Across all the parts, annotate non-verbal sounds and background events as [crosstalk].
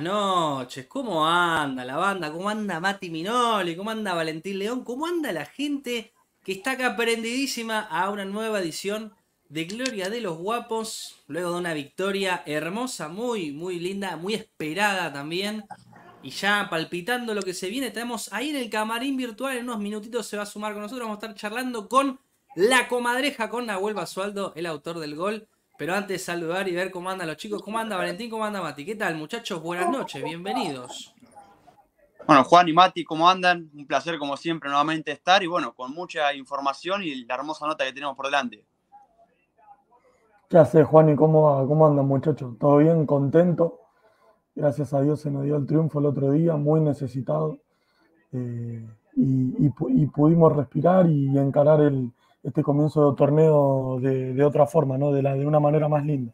Buenas noches, ¿cómo anda la banda? ¿Cómo anda Mati Minoli? ¿Cómo anda Valentín León? ¿Cómo anda la gente que está acá prendidísima a una nueva edición de Gloria de los Guapos? Luego de una victoria hermosa, muy, muy linda, muy esperada también. Y ya palpitando lo que se viene, tenemos ahí en el camarín virtual, en unos minutitos se va a sumar con nosotros, vamos a estar charlando con la comadreja, con Nahuel Basualdo, el autor del gol pero antes saludar y ver cómo andan los chicos. ¿Cómo anda Valentín? ¿Cómo anda Mati? ¿Qué tal muchachos? Buenas noches, bienvenidos. Bueno, Juan y Mati, ¿cómo andan? Un placer como siempre nuevamente estar y bueno, con mucha información y la hermosa nota que tenemos por delante. ¿Qué haces Juan y cómo, cómo andan muchachos? ¿Todo bien? ¿Contento? Gracias a Dios se nos dio el triunfo el otro día, muy necesitado. Eh, y, pudimos respirar y encarar el, este comienzo de torneo de, otra forma, ¿no? De, la, de una manera más linda.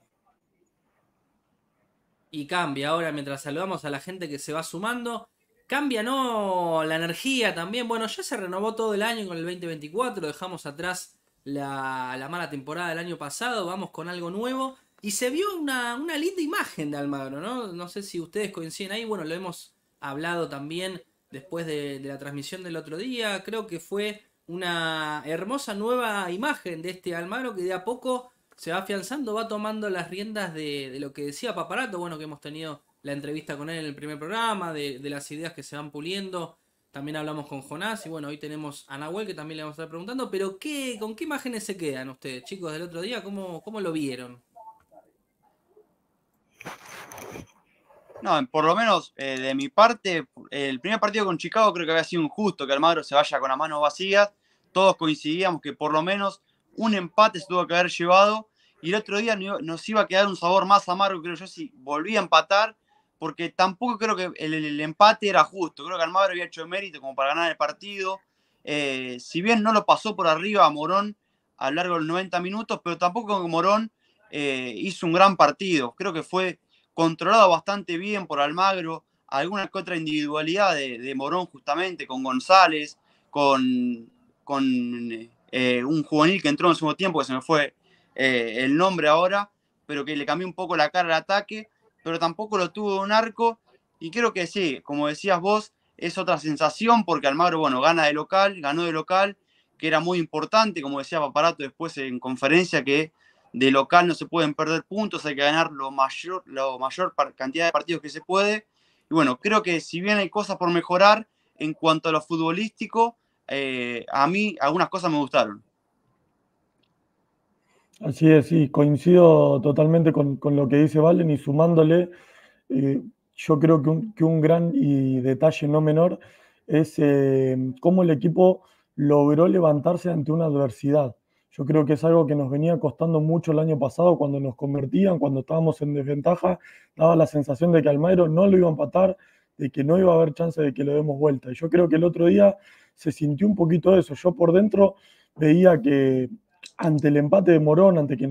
Y cambia ahora, mientras saludamos a la gente que se va sumando, cambia, ¿no? La energía también. Bueno, ya se renovó todo el año con el 2024, dejamos atrás la, mala temporada del año pasado, vamos con algo nuevo. Y se vio una, linda imagen de Almagro, ¿no? No sé si ustedes coinciden ahí, bueno, lo hemos hablado también después de la transmisión del otro día, creo que fue una hermosa nueva imagen de este Almagro que de a poco se va afianzando, va tomando las riendas de, lo que decía Paparato, bueno, que hemos tenido la entrevista con él en el primer programa, de, las ideas que se van puliendo. También hablamos con Jonás y bueno, hoy tenemos a Nahuel que también le vamos a estar preguntando, pero ¿qué, ¿con qué imágenes se quedan ustedes, chicos, del otro día? ¿Cómo, cómo lo vieron? No, por lo menos eh, de mi parte, el primer partido con Chicago creo que había sido injusto que Almagro se vaya con las manos vacías. Todos coincidíamos que por lo menos un empate se tuvo que haber llevado. Y el otro día nos iba a quedar un sabor más amargo, creo yo, si volvía a empatar, porque tampoco creo que el, empate era justo. Creo que Almagro había hecho mérito como para ganar el partido. Eh, si bien no lo pasó por arriba a Morón a lo largo de los 90 minutos, pero tampoco Morón eh, hizo un gran partido. Creo que fue controlado bastante bien por Almagro, alguna que otra individualidad de, Morón justamente, con González, con, con eh, un juvenil que entró en el segundo tiempo, que se me fue eh, el nombre ahora, pero que le cambió un poco la cara al ataque, pero tampoco lo tuvo un arco, y creo que sí, como decías vos, es otra sensación porque Almagro, bueno, gana de local, ganó de local, que era muy importante, como decía Paparato después en conferencia, que de local no se pueden perder puntos, hay que ganar lo mayor, lo mayor cantidad de partidos que se puede. Y bueno, creo que si bien hay cosas por mejorar, en cuanto a lo futbolístico, eh, a mí algunas cosas me gustaron. Así es, sí, coincido totalmente con, lo que dice Valen y sumándole, eh, yo creo que un, gran y detalle no menor es eh, cómo el equipo logró levantarse ante una adversidad. Yo creo que es algo que nos venía costando mucho el año pasado cuando nos convertían, cuando estábamos en desventaja, daba la sensación de que Almagro no lo iba a empatar, de que no iba a haber chance de que lo demos vuelta. Y yo creo que el otro día se sintió un poquito eso. Yo por dentro veía que ante el empate de Morón, ante que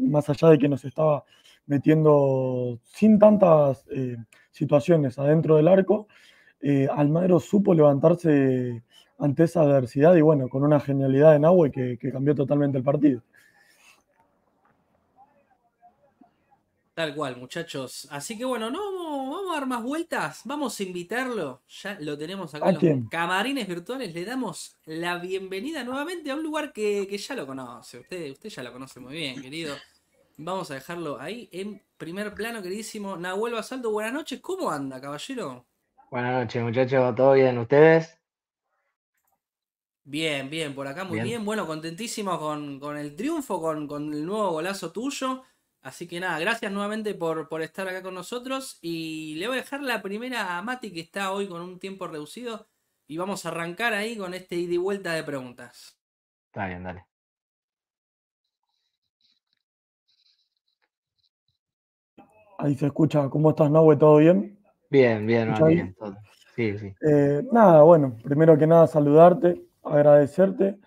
más allá de que nos estaba metiendo sin tantas eh, situaciones adentro del arco, eh, supo levantarse ante esa adversidad y bueno, con una genialidad de Nahue que, que cambió totalmente el partido. Tal cual, muchachos. Así que bueno, no vamos, a dar más vueltas. Vamos a invitarlo. Ya lo tenemos acá los camarines virtuales. Le damos la bienvenida nuevamente a un lugar que, ya lo conoce. Usted, usted ya lo conoce muy bien, querido. Vamos a dejarlo ahí en primer plano, queridísimo. Nahuel Basalto, buenas noches. ¿Cómo anda, caballero? Buenas noches, muchachos. ¿Todo bien? ¿Ustedes? Bien, bien, por acá muy bien. Bueno, contentísimo con, el triunfo, con, el nuevo golazo tuyo. Así que nada, gracias nuevamente por, estar acá con nosotros. Y le voy a dejar la primera a Mati, que está hoy con un tiempo reducido. Y vamos a arrancar ahí con este ida y vuelta de preguntas. Está bien, dale. Ahí se escucha. ¿Cómo estás, Nahue? ¿Todo bien? Bien, bien, bien. Sí, sí. Eh, nada, bueno, primero que nada saludarte agradecerte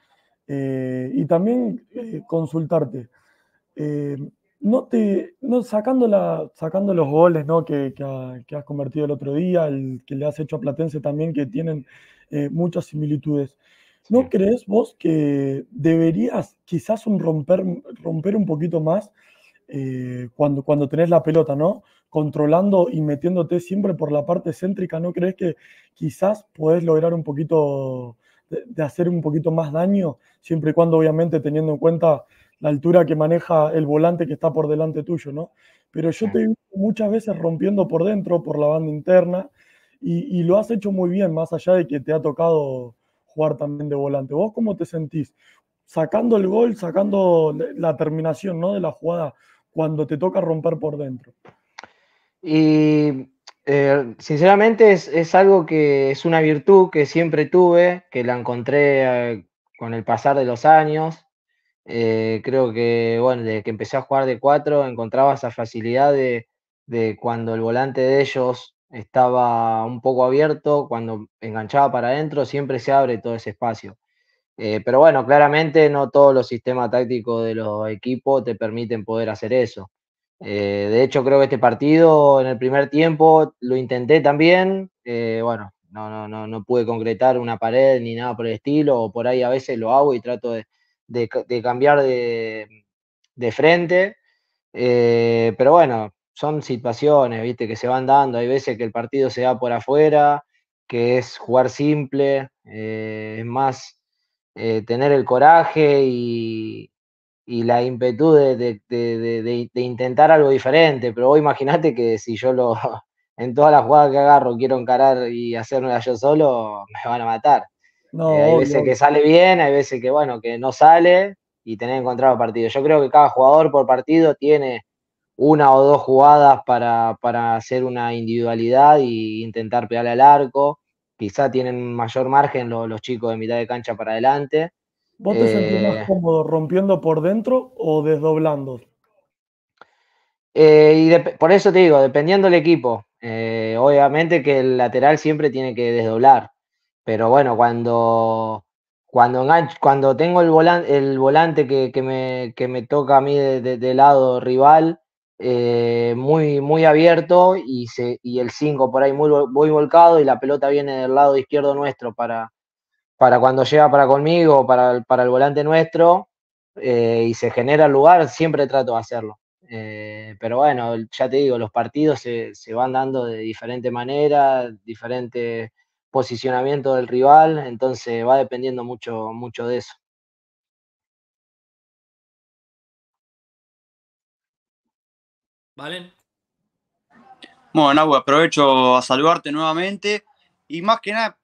eh, y también eh, consultarte. Eh, no te, no, sacando, sacando los goles que, has convertido el otro día, el que le has hecho a Platense también, que tienen muchas similitudes. ¿No crees vos que deberías quizás un romper, romper un poquito más cuando, cuando tenés la pelota, ¿no? Controlando y metiéndote siempre por la parte céntrica, ¿no crees que quizás podés lograr un poquito de, hacer un poquito más daño, siempre y cuando obviamente teniendo en cuenta la altura que maneja el volante que está por delante tuyo, ¿no? Pero yo te he visto muchas veces rompiendo por dentro, por la banda interna, y, y lo has hecho muy bien, más allá de que te ha tocado jugar también de volante. ¿Vos cómo te sentís? Sacando el gol, sacando la terminación ¿no? de la jugada, cuando te toca romper por dentro. Eh... Eh, sinceramente es, algo que es una virtud que siempre tuve, que la encontré eh, con el pasar de los años. Eh, creo que, bueno, desde que empecé a jugar de cuatro, encontraba esa facilidad de, cuando el volante de ellos estaba un poco abierto, cuando enganchaba para adentro, siempre se abre todo ese espacio. pero bueno, claramente no todos los sistemas tácticos de los equipos te permiten poder hacer eso. Eh, de hecho, creo que este partido en el primer tiempo lo intenté también. Eh, bueno, no, no, no, pude concretar una pared ni nada por el estilo, o por ahí a veces lo hago y trato de, cambiar de, frente. Eh, pero bueno, son situaciones, viste, que se van dando. Hay veces que el partido se da por afuera, que es jugar simple, es más tener el coraje y, y la impetu de, intentar algo diferente. Pero vos imagínate que si yo lo [laughs] en todas las jugadas que agarro quiero encarar y hacerme yo solo, me van a matar. Eh, hay veces que sale bien, hay veces que bueno, que no sale y tener encontrado partido. Yo creo que cada jugador por partido tiene una o dos jugadas para, hacer una individualidad e intentar pegarle al arco. Quizá tienen mayor margen los chicos de mitad de cancha para adelante ¿Vos te sentís más eh. cómodo rompiendo por dentro o desdoblando? Eh, y por eso te digo, dependiendo del equipo, eh, obviamente que el lateral siempre tiene que desdoblar, pero bueno, cuando, cuando, cuando tengo el, volante que, me, toca a mí de, lado rival, muy, muy abierto y, el 5 por ahí muy volcado y la pelota viene del lado izquierdo nuestro para, para cuando llega para conmigo, para, para el volante nuestro, eh, y se genera el lugar, siempre trato de hacerlo. Eh, pero bueno, ya te digo, los partidos se, van dando de diferente manera, diferente posicionamiento del rival, entonces va dependiendo mucho, mucho de eso. ¿Valen? Bueno, aprovecho a saludarte nuevamente y más que nada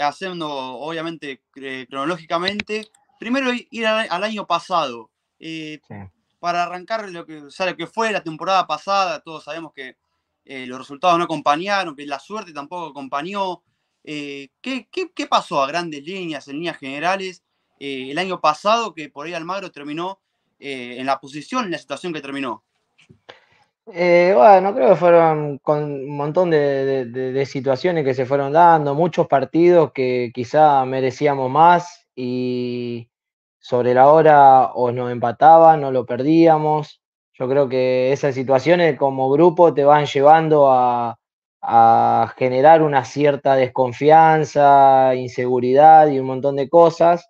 haciendo obviamente eh, cronológicamente, primero ir al, año pasado. Eh, para arrancar lo que, que fue la temporada pasada, todos sabemos que eh, los resultados no acompañaron, que la suerte tampoco acompañó. ¿qué, qué, pasó a grandes líneas, en líneas generales, el año pasado que por ahí Almagro terminó en la posición, en la situación que terminó? Eh, bueno, creo que fueron con un montón de, situaciones que se fueron dando, muchos partidos que quizá merecíamos más y sobre la hora o nos empataban no lo perdíamos. Yo creo que esas situaciones como grupo te van llevando a, generar una cierta desconfianza, inseguridad y un montón de cosas.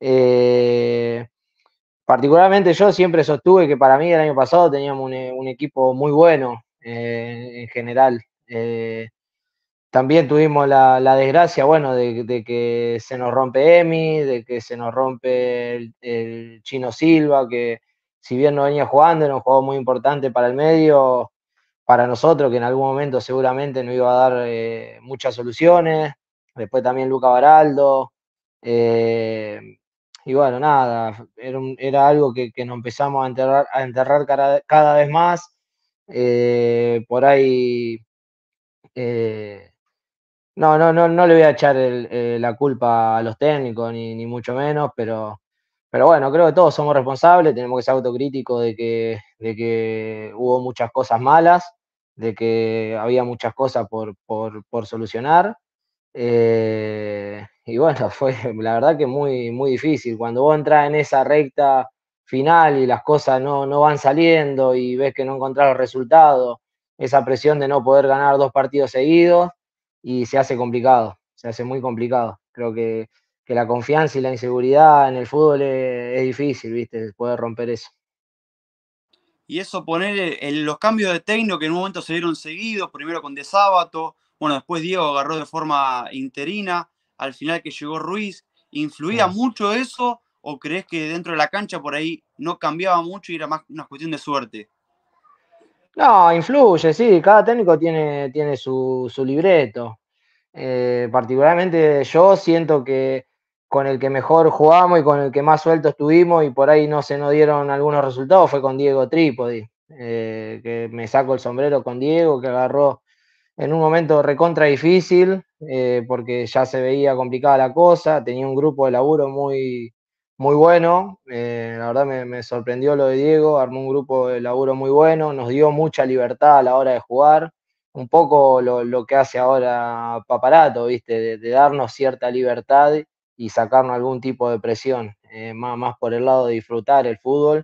Eh, Particularmente yo siempre sostuve que para mí el año pasado teníamos un, eh, equipo muy bueno eh, en general. Eh, también tuvimos la, desgracia, bueno, de, que se nos rompe Emi, de que se nos rompe el, chino Silva, que si bien no venía jugando, era un juego muy importante para el medio, para nosotros, que en algún momento seguramente no iba a dar muchas soluciones. Después también Luca Baraldo y bueno, nada, era, algo que, nos empezamos a enterrar, a enterrar cada, vez más. Eh, por ahí, eh, no, no, no, no le voy a echar eh, la culpa a los técnicos, ni, mucho menos, pero, pero bueno, creo que todos somos responsables, tenemos que ser autocríticos de que, que hubo muchas cosas malas, de que había muchas cosas por, solucionar y bueno, [laughs] fue la verdad que muy, muy difícil. Cuando vos entras en esa recta final y las cosas no, van saliendo y ves que no encontrás los resultados, esa presión de no poder ganar dos partidos seguidos y se hace complicado, se hace muy complicado. Creo que, la confianza y la inseguridad en el fútbol es, difícil, ¿viste? Poder romper eso. Y eso poner eh, los cambios de técnico que en un momento se dieron seguidos, primero con De Sábato, bueno, después Diego agarró de forma interina al final que llegó Ruiz, ¿influía mucho eso o crees que dentro de la cancha por ahí no cambiaba mucho y era más una cuestión de suerte? No, influye, sí, cada técnico tiene, tiene su, libreto. Eh, particularmente yo siento que con el que mejor jugamos y con el que más suelto estuvimos y por ahí no se nos dieron algunos resultados fue con Diego Trípodi, eh, que me saco el sombrero con Diego, que agarró en un momento recontra difícil, eh, porque ya se veía complicada la cosa, tenía un grupo de laburo muy, muy bueno, eh, la verdad me, sorprendió lo de Diego, armó un grupo de laburo muy bueno, nos dio mucha libertad a la hora de jugar, un poco lo, que hace ahora Paparato, ¿viste? De, darnos cierta libertad y sacarnos algún tipo de presión, eh, más, más por el lado de disfrutar el fútbol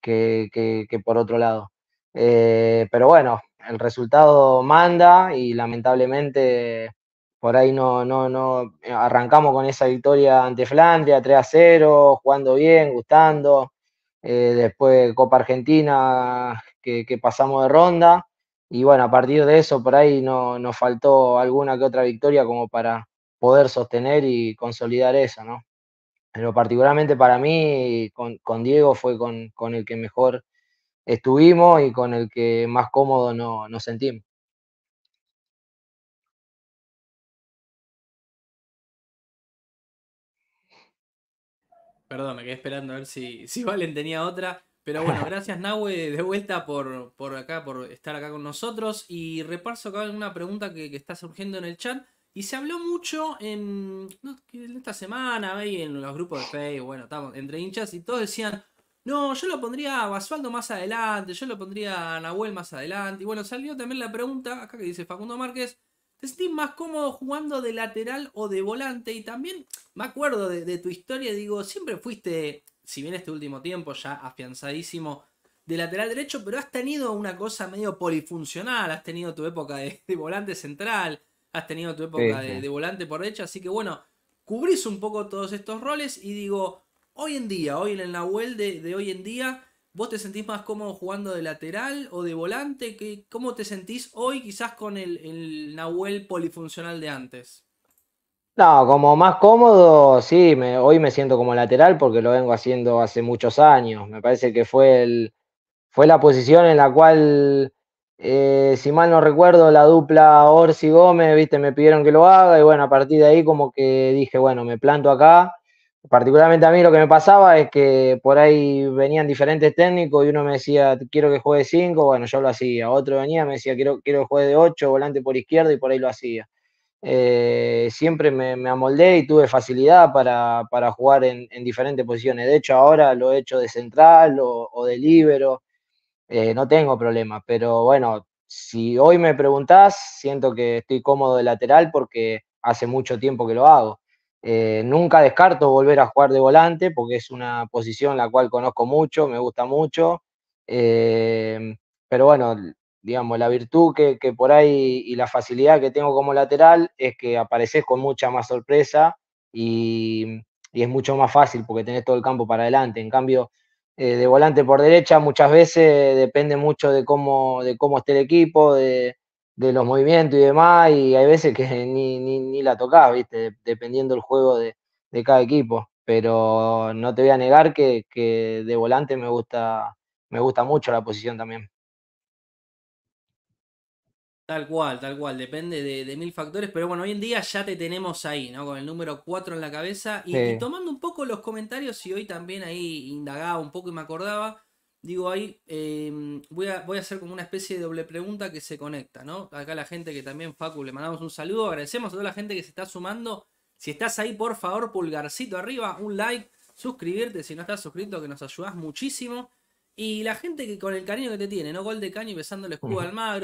que, que por otro lado. pero bueno, el resultado manda y lamentablemente por ahí no, no, no eh, arrancamos con esa victoria ante Flandria, 3 a 0, jugando bien, gustando. Eh, después Copa Argentina, que, pasamos de ronda. Y bueno, a partir de eso, por ahí no, nos faltó alguna que otra victoria como para poder sostener y consolidar eso, ¿no? Pero particularmente para mí, con, con Diego fue con, el que mejor estuvimos y con el que más cómodo nos sentimos. Perdón, me quedé esperando a ver si, si Valen tenía otra. Pero bueno, [laughs] gracias Nahue de vuelta por, por acá, por estar acá con nosotros. Y repaso acá una pregunta que, está surgiendo en el chat. Y se habló mucho en, esta semana, en los grupos de Facebook, bueno, estamos entre hinchas y todos decían, no, yo lo pondría a Basualdo más adelante, yo lo pondría a Nahuel más adelante. Y bueno, salió también la pregunta, acá que dice Facundo Márquez, te sentís más cómodo jugando de lateral o de volante. Y también me acuerdo de, tu historia, digo, siempre fuiste, si bien este último tiempo ya afianzadísimo de lateral derecho, pero has tenido una cosa medio polifuncional, has tenido tu época de, volante central, has tenido tu época De, volante por derecha, así que bueno, cubrís un poco todos estos roles y digo, hoy en día, hoy en la Nahuel de, hoy en día, ¿Vos te sentís más cómodo jugando de lateral o de volante? ¿Qué, ¿Cómo te sentís hoy quizás con el, Nahuel polifuncional de antes? No, como más cómodo, sí, hoy me siento como lateral porque lo vengo haciendo hace muchos años. Me parece que fue, el, fue la posición en la cual, eh, si mal no recuerdo, la dupla Orsi Gómez, viste, me pidieron que lo haga y bueno, a partir de ahí como que dije, bueno, me planto acá particularmente a mí lo que me pasaba es que por ahí venían diferentes técnicos y uno me decía, quiero que juegue 5, bueno, yo lo hacía. Otro venía, me decía, quiero, quiero que juegue de 8, volante por izquierda y por ahí lo hacía. Eh, siempre me, amoldé y tuve facilidad para, jugar en, diferentes posiciones. De hecho, ahora lo he hecho de central o, de libero. Eh, no tengo problema, pero bueno, si hoy me preguntás, siento que estoy cómodo de lateral porque hace mucho tiempo que lo hago. Eh, nunca descarto volver a jugar de volante porque es una posición la cual conozco mucho, me gusta mucho. Eh, pero bueno, digamos, la virtud que, por ahí y la facilidad que tengo como lateral es que apareces con mucha más sorpresa y, es mucho más fácil porque tenés todo el campo para adelante. En cambio, eh, de volante por derecha muchas veces depende mucho de cómo, de cómo esté el equipo, de, de los movimientos y demás, y hay veces que [laughs] ni, ni, ni la tocás, ¿viste? Dependiendo el juego de, de, cada equipo. Pero no te voy a negar que, de volante me gusta, me gusta mucho la posición también. Tal cual, tal cual, depende de, mil factores, pero bueno, hoy en día ya te tenemos ahí, ¿no? Con el número 4 en la cabeza. Y, y tomando un poco los comentarios, y hoy también ahí indagaba un poco y me acordaba, digo ahí, em, voy, a, voy a hacer como una especie de doble pregunta que se conecta, ¿no? Acá la gente que también, Facu, le mandamos un saludo, agradecemos a toda la gente que se está sumando. Si estás ahí, por favor, pulgarcito arriba, un like, suscribirte si no estás suscrito, que nos ayudas muchísimo. Y la gente que con el cariño que te tiene, ¿no? Gol de caño y besando el escudo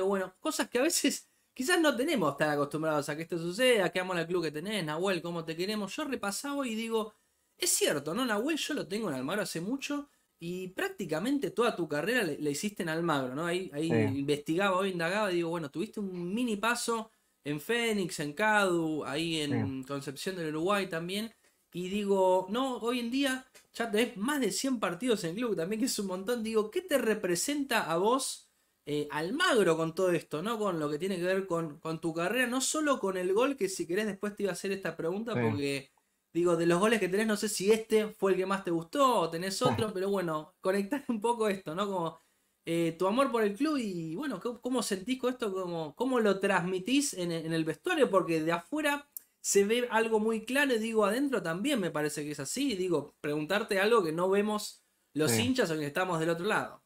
bueno, cosas que a veces quizás no tenemos tan acostumbrados a que esto suceda, que amo al club que tenés, Nahuel, cómo te queremos. Yo repasaba y digo, es cierto, ¿no? Nahuel yo lo tengo en Almagro hace mucho y prácticamente toda tu carrera la, hiciste en Almagro, ¿no? Ahí, investigaba, hoy indagaba y digo, bueno, tuviste un mini paso en Fénix, en Cadu, ahí en Concepción del Uruguay también. Y digo, no, hoy en día ya tenés más de 100 partidos en club, también que es un montón. Digo, ¿qué te representa a vos eh, Almagro con todo esto, no? Con lo que tiene que ver con, tu carrera, no solo con el gol, que si querés después te iba a hacer esta pregunta, porque Digo, de los goles que tenés, no sé si este fue el que más te gustó o tenés ah. otro, pero bueno, conectar un poco esto, ¿no? Como eh, tu amor por el club y bueno, ¿cómo, sentís con esto? ¿Cómo, cómo lo transmitís en, el vestuario? Porque de afuera se ve algo muy claro y digo, adentro también me parece que es así. Digo, preguntarte algo que no vemos los hinchas o que estamos del otro lado.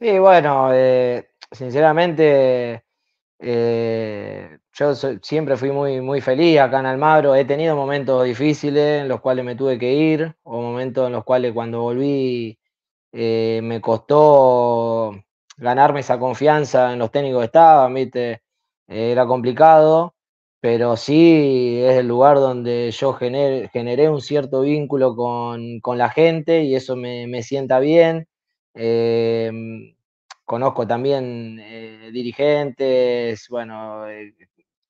Sí, bueno, eh, sinceramente, eh, yo siempre fui muy, muy feliz acá en Almagro. He tenido momentos difíciles en los cuales me tuve que ir, o momentos en los cuales cuando volví eh, me costó ganarme esa confianza en los técnicos que estaban, eh, era complicado, pero sí es el lugar donde yo generé, un cierto vínculo con, la gente y eso me, sienta bien. Eh, conozco también dirigentes, bueno,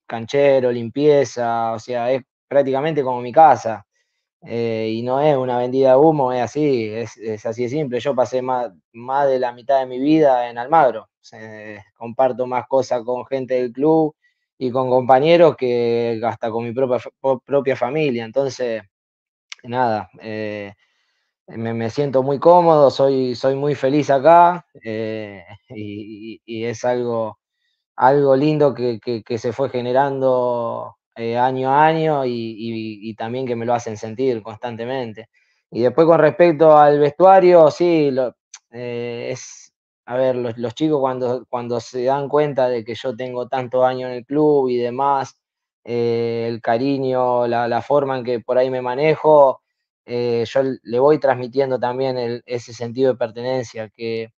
canchero, limpieza, o sea, es prácticamente como mi casa. Eh, y no es una vendida de humo, es así, es, así de simple. Yo pasé más, más de la mitad de mi vida en Almagro. Eh, comparto más cosas con gente del club y con compañeros que hasta con mi propia, propia familia. Entonces, nada, eh, me, siento muy cómodo, soy, soy muy feliz acá y es algo algo lindo que, se fue generando eh, año a año y, también que me lo hacen sentir constantemente. Y después con respecto al vestuario, sí, eh, es, a ver, los, chicos cuando, cuando se dan cuenta de que yo tengo tanto año en el club y demás, eh, el cariño, la, forma en que por ahí me manejo, yo le voy transmitiendo también ese sentido de pertenencia que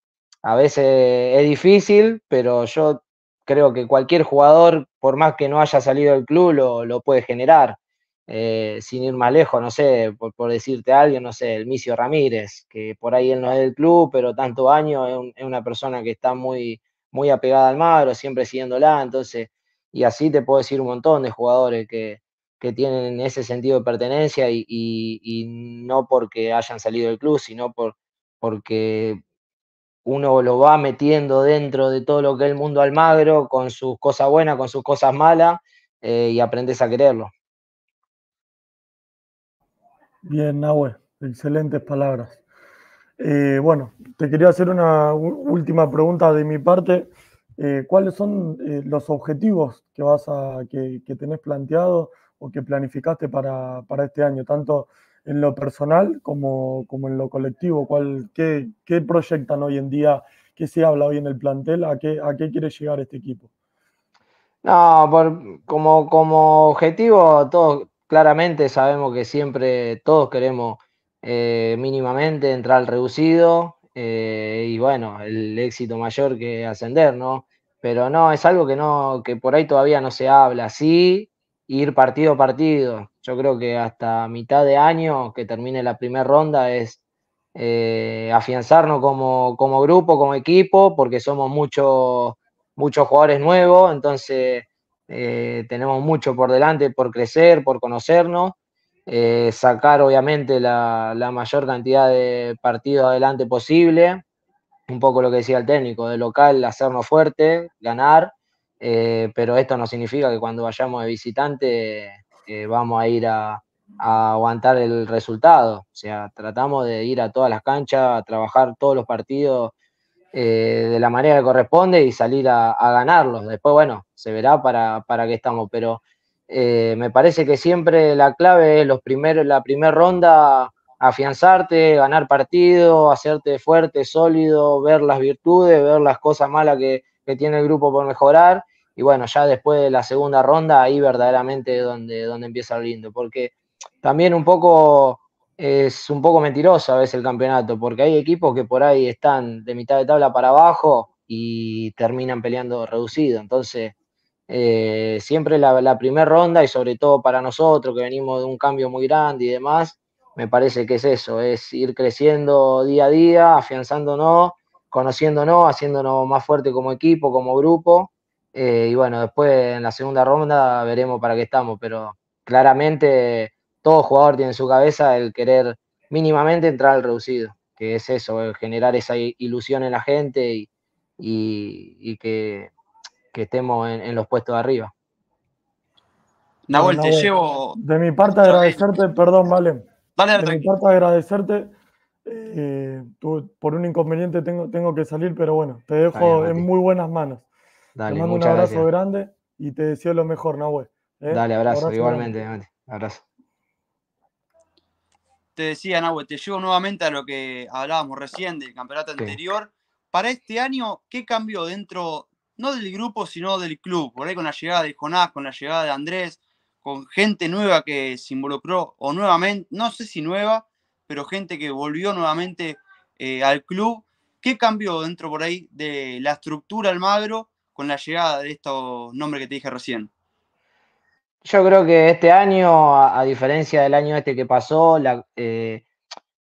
a veces es difícil, pero yo creo que cualquier jugador, por más que no haya salido del club, lo, lo puede generar. Eh, sin ir más lejos, no sé, por, decirte a alguien, no sé, el Micio Ramírez, que por ahí él no es del club, pero tanto año es, una persona que está muy, muy apegada al Magro, siempre siguiéndola, entonces, y así te puedo decir un montón de jugadores que, tienen ese sentido de pertenencia y, no porque hayan salido del club, sino por, porque uno lo va metiendo dentro de todo lo que es el mundo Almagro, con sus cosas buenas, con sus cosas malas, eh, y aprendes a quererlo. Bien, Nahue, excelentes palabras. Eh, bueno, te quería hacer una última pregunta de mi parte. Eh, ¿Cuáles son los objetivos que, vas a, que, tenés planteado o que planificaste para, para este año, tanto en lo personal como, como en lo colectivo? ¿Cuál, qué, proyectan hoy en día? ¿Qué se habla hoy en el plantel? ¿A qué, a qué quiere llegar este equipo? No, como, como objetivo, todos claramente sabemos que siempre todos queremos eh, mínimamente entrar al reducido eh, y bueno, el éxito mayor que ascender, ¿no? Pero no, es algo que no, que por ahí todavía no se habla, sí, ir partido a partido. Yo creo que hasta mitad de año, que termine la primera ronda, es eh, afianzarnos como, como, grupo, como equipo, porque somos muchos muchos jugadores nuevos, entonces eh, tenemos mucho por delante, por crecer, por conocernos, eh, sacar obviamente la, mayor cantidad de partidos adelante posible, un poco lo que decía el técnico, de local hacernos fuerte, ganar, pero esto no significa que cuando vayamos de visitante vamos a ir a, aguantar el resultado. O sea, tratamos de ir a todas las canchas, a trabajar todos los partidos eh, de la manera que corresponde y salir a, ganarlos. Después, bueno, se verá para, para qué estamos, pero eh, me parece que siempre la clave es los primeros, la primera ronda afianzarte, ganar partido, hacerte fuerte, sólido, ver las virtudes, ver las cosas malas que, que tiene el grupo por mejorar y bueno, ya después de la segunda ronda, ahí verdaderamente es donde, donde empieza lo lindo, porque también un poco es un poco mentiroso a veces el campeonato, porque hay equipos que por ahí están de mitad de tabla para abajo y terminan peleando reducido. Entonces, eh, siempre la, la primera ronda y sobre todo para nosotros que venimos de un cambio muy grande y demás, me parece que es eso, es ir creciendo día a día, afianzándonos, conociéndonos, haciéndonos más fuerte como equipo, como grupo eh, y bueno, después en la segunda ronda veremos para qué estamos, pero claramente todo jugador tiene en su cabeza el querer mínimamente entrar al reducido, que es eso, generar esa ilusión en la gente y, que, estemos en, los puestos de arriba. Nahuel, te llevo. De mi parte, agradecerte, perdón, Vale. de mi parte, agradecerte. Eh, por un inconveniente tengo, tengo que salir, pero bueno, te dejo en muy buenas manos un abrazo grande y te deseo lo mejor, Nahue. ¿eh? Dale, abrazo, igualmente, abrazo. Te decía, Nahue, te llevo nuevamente a lo que hablábamos recién del campeonato anterior. Para este año, ¿qué cambió dentro, no del grupo, sino del club? Por ahí con la llegada de Jonás, con la llegada de Andrés, con gente nueva que se involucró, o nuevamente, no sé si nueva, pero gente que volvió nuevamente eh, al club. ¿Qué cambió dentro por ahí de la estructura Almagro con la llegada de estos nombres que te dije recién? Yo creo que este año, a, diferencia del año este que pasó, eh,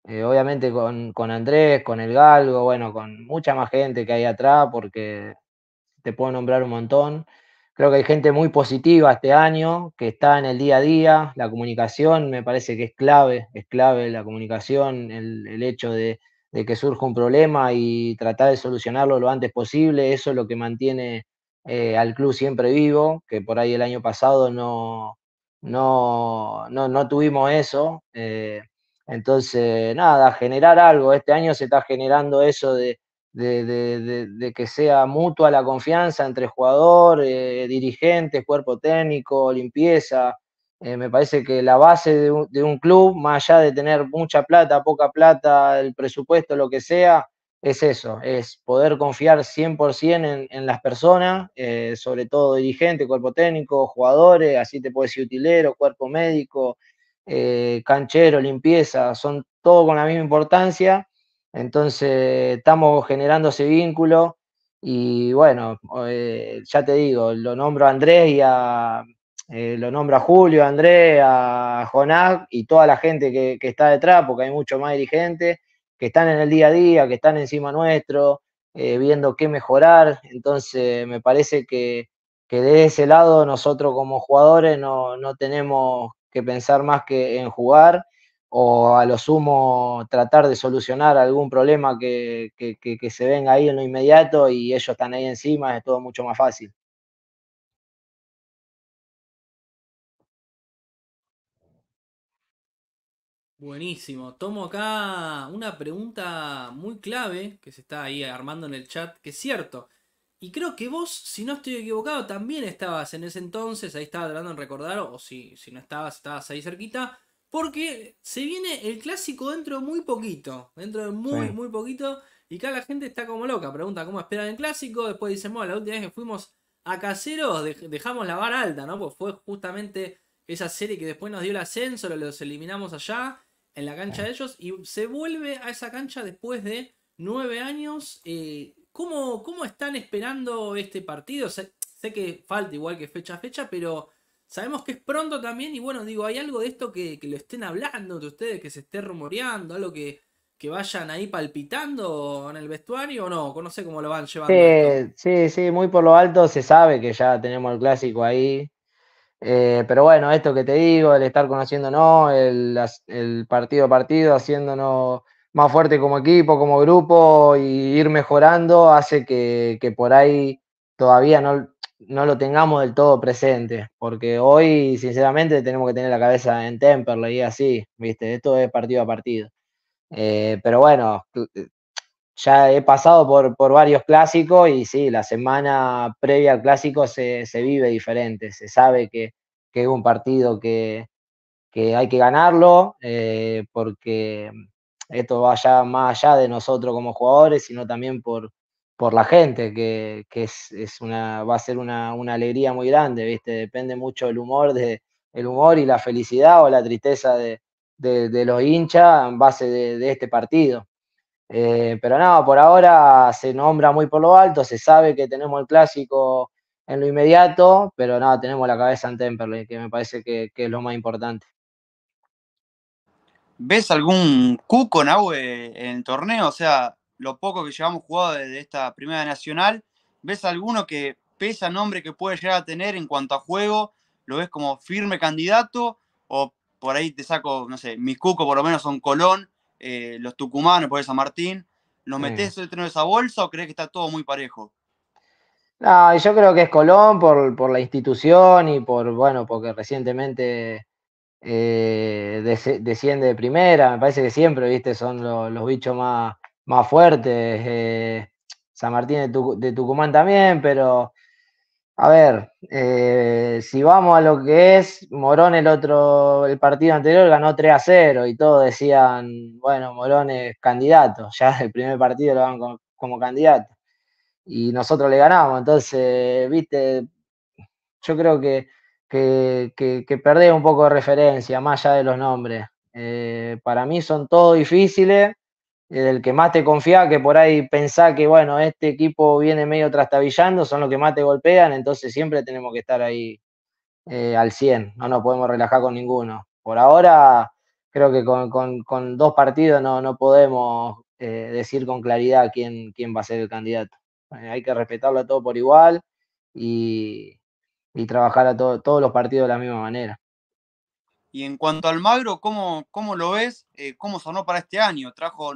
eh, obviamente con, Andrés, con el Galgo, bueno, con mucha más gente que hay atrás, porque te puedo nombrar un montón. Creo que hay gente muy positiva este año, que está en el día a día. La comunicación me parece que es clave, es clave la comunicación, el hecho de, de que surja un problema y tratar de solucionarlo lo antes posible, eso es lo que mantiene eh, al club siempre vivo, que por ahí el año pasado no, no, no, no tuvimos eso. Eh, entonces, nada, generar algo. Este año se está generando eso de, que sea mutua la confianza entre jugador, eh, dirigente, cuerpo técnico, limpieza. Eh, me parece que la base de un, club, más allá de tener mucha plata, poca plata, el presupuesto, lo que sea, es eso, es poder confiar 100% en, en las personas, eh, sobre todo dirigente, cuerpo técnico, jugadores, así te puedo decir utilero, cuerpo médico, eh, canchero, limpieza, son todo con la misma importancia. Entonces estamos generando ese vínculo y bueno, ya te digo, lo nombro a Andrés y a, eh, lo nombro a Julio, a André, a Jonás y toda la gente que, está detrás, porque hay mucho más dirigentes que están en el día a día, que están encima nuestro, eh, viendo qué mejorar. Entonces, me parece que, que de ese lado nosotros como jugadores no, no, tenemos que pensar más que en jugar o a lo sumo tratar de solucionar algún problema que se venga ahí en lo inmediato y ellos están ahí encima, es todo mucho más fácil. Buenísimo. Tomo acá una pregunta muy clave que se está ahí armando en el chat, que es cierto. Y creo que vos, si no estoy equivocado, también estabas en ese entonces, ahí estaba tratando de recordar, o si, si no estabas, estabas ahí cerquita, porque se viene el clásico dentro de muy poquito, dentro de muy, muy poquito, y acá la gente está como loca, pregunta cómo esperan el clásico, después dicen, bueno, la última vez que fuimos a Caseros dejamos la barra alta, ¿no? Pues fue justamente esa serie que después nos dio el ascenso, los eliminamos allá, en la cancha de ellos y se vuelve a esa cancha después de nueve años. Eh, ¿cómo, ¿cómo, están esperando este partido? Sé, sé, que falta igual que fecha a fecha, pero sabemos que es pronto también y bueno, digo, hay algo de esto que, que lo estén hablando de ustedes, que se esté rumoreando, algo que, que vayan ahí palpitando en el vestuario o no, no sé cómo lo van llevando. Sí, sí, sí, muy por lo alto se sabe que ya tenemos el clásico ahí. Eh, pero bueno, esto que te digo, el estar conociéndonos, el, partido a partido, haciéndonos más fuerte como equipo, como grupo y ir mejorando, hace que, por ahí todavía no, lo tengamos del todo presente, porque hoy, sinceramente, tenemos que tener la cabeza en Temperley y así, ¿viste? Esto es partido a partido. Eh, pero bueno, ya he pasado por, varios clásicos y sí, la semana previa al clásico se, vive diferente, se sabe que, es un partido que, hay que ganarlo, eh, porque esto va ya más allá de nosotros como jugadores, sino también por, la gente, que, es, una, va a ser una, alegría muy grande, ¿viste? Depende mucho el humor, de, el humor y la felicidad o la tristeza de, los hinchas en base de, de este partido. Eh, pero nada, por ahora se nombra muy por lo alto, se sabe que tenemos el clásico en lo inmediato, pero nada, tenemos la cabeza en Temperley, que me parece que, es lo más importante. ¿Ves algún cuco, en el torneo? O sea, lo poco que llevamos jugado desde esta primera nacional, ¿ves alguno que pesa nombre que puede llegar a tener en cuanto a juego? ¿Lo ves como firme candidato? ¿O por ahí te saco, no sé, mis cucos por lo menos son Colón, eh, los tucumanos, por San Martín. ¿lo metés dentro de esa bolsa o crees que está todo muy parejo? No, yo creo que es Colón por, por la institución y por, bueno, porque recientemente eh, desciende de primera. Me parece que siempre, viste, son los bichos más, más fuertes. Eh, San Martín de, Tucumán también, pero a ver, eh, si vamos a lo que es, Morón el otro, el partido anterior ganó 3 a 0 y todos decían, bueno, Morón es candidato, [laughs] ya el primer partido lo van como, candidato. Y nosotros le ganamos, entonces, viste, yo creo que, que, que, un poco de referencia, más allá de los nombres. Eh, para mí son todos difíciles, el que más te confía, que por ahí pensá que, bueno, este equipo viene medio trastabillando, son los que más te golpean, entonces siempre tenemos que estar ahí eh, al 100, no nos podemos relajar con ninguno. Por ahora, creo que con, dos partidos no, no podemos eh, decir con claridad quién, quién va a ser el candidato. Eh, hay que respetarlo a todo por igual y, trabajar a todos los partidos de la misma manera. Y en cuanto al Magro, ¿cómo, cómo lo ves? ¿Cómo sonó para este año? Trajo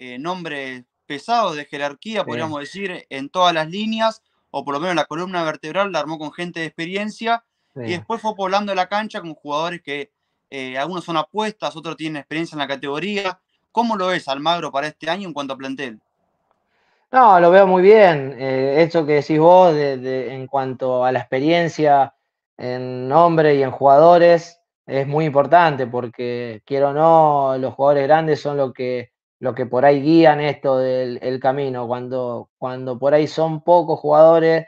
eh, nombres pesados de jerarquía, podríamos decir, en todas las líneas, o por lo menos la columna vertebral la armó con gente de experiencia, y después fue poblando la cancha con jugadores que eh, algunos son apuestas, otros tienen experiencia en la categoría. ¿Cómo lo ves Almagro para este año en cuanto a plantel? No, lo veo muy bien. Eh, eso que decís vos en cuanto a la experiencia en nombre y en jugadores es muy importante porque, quiero o no, los jugadores grandes son los que los que por ahí guían esto del camino, cuando, cuando por ahí son pocos jugadores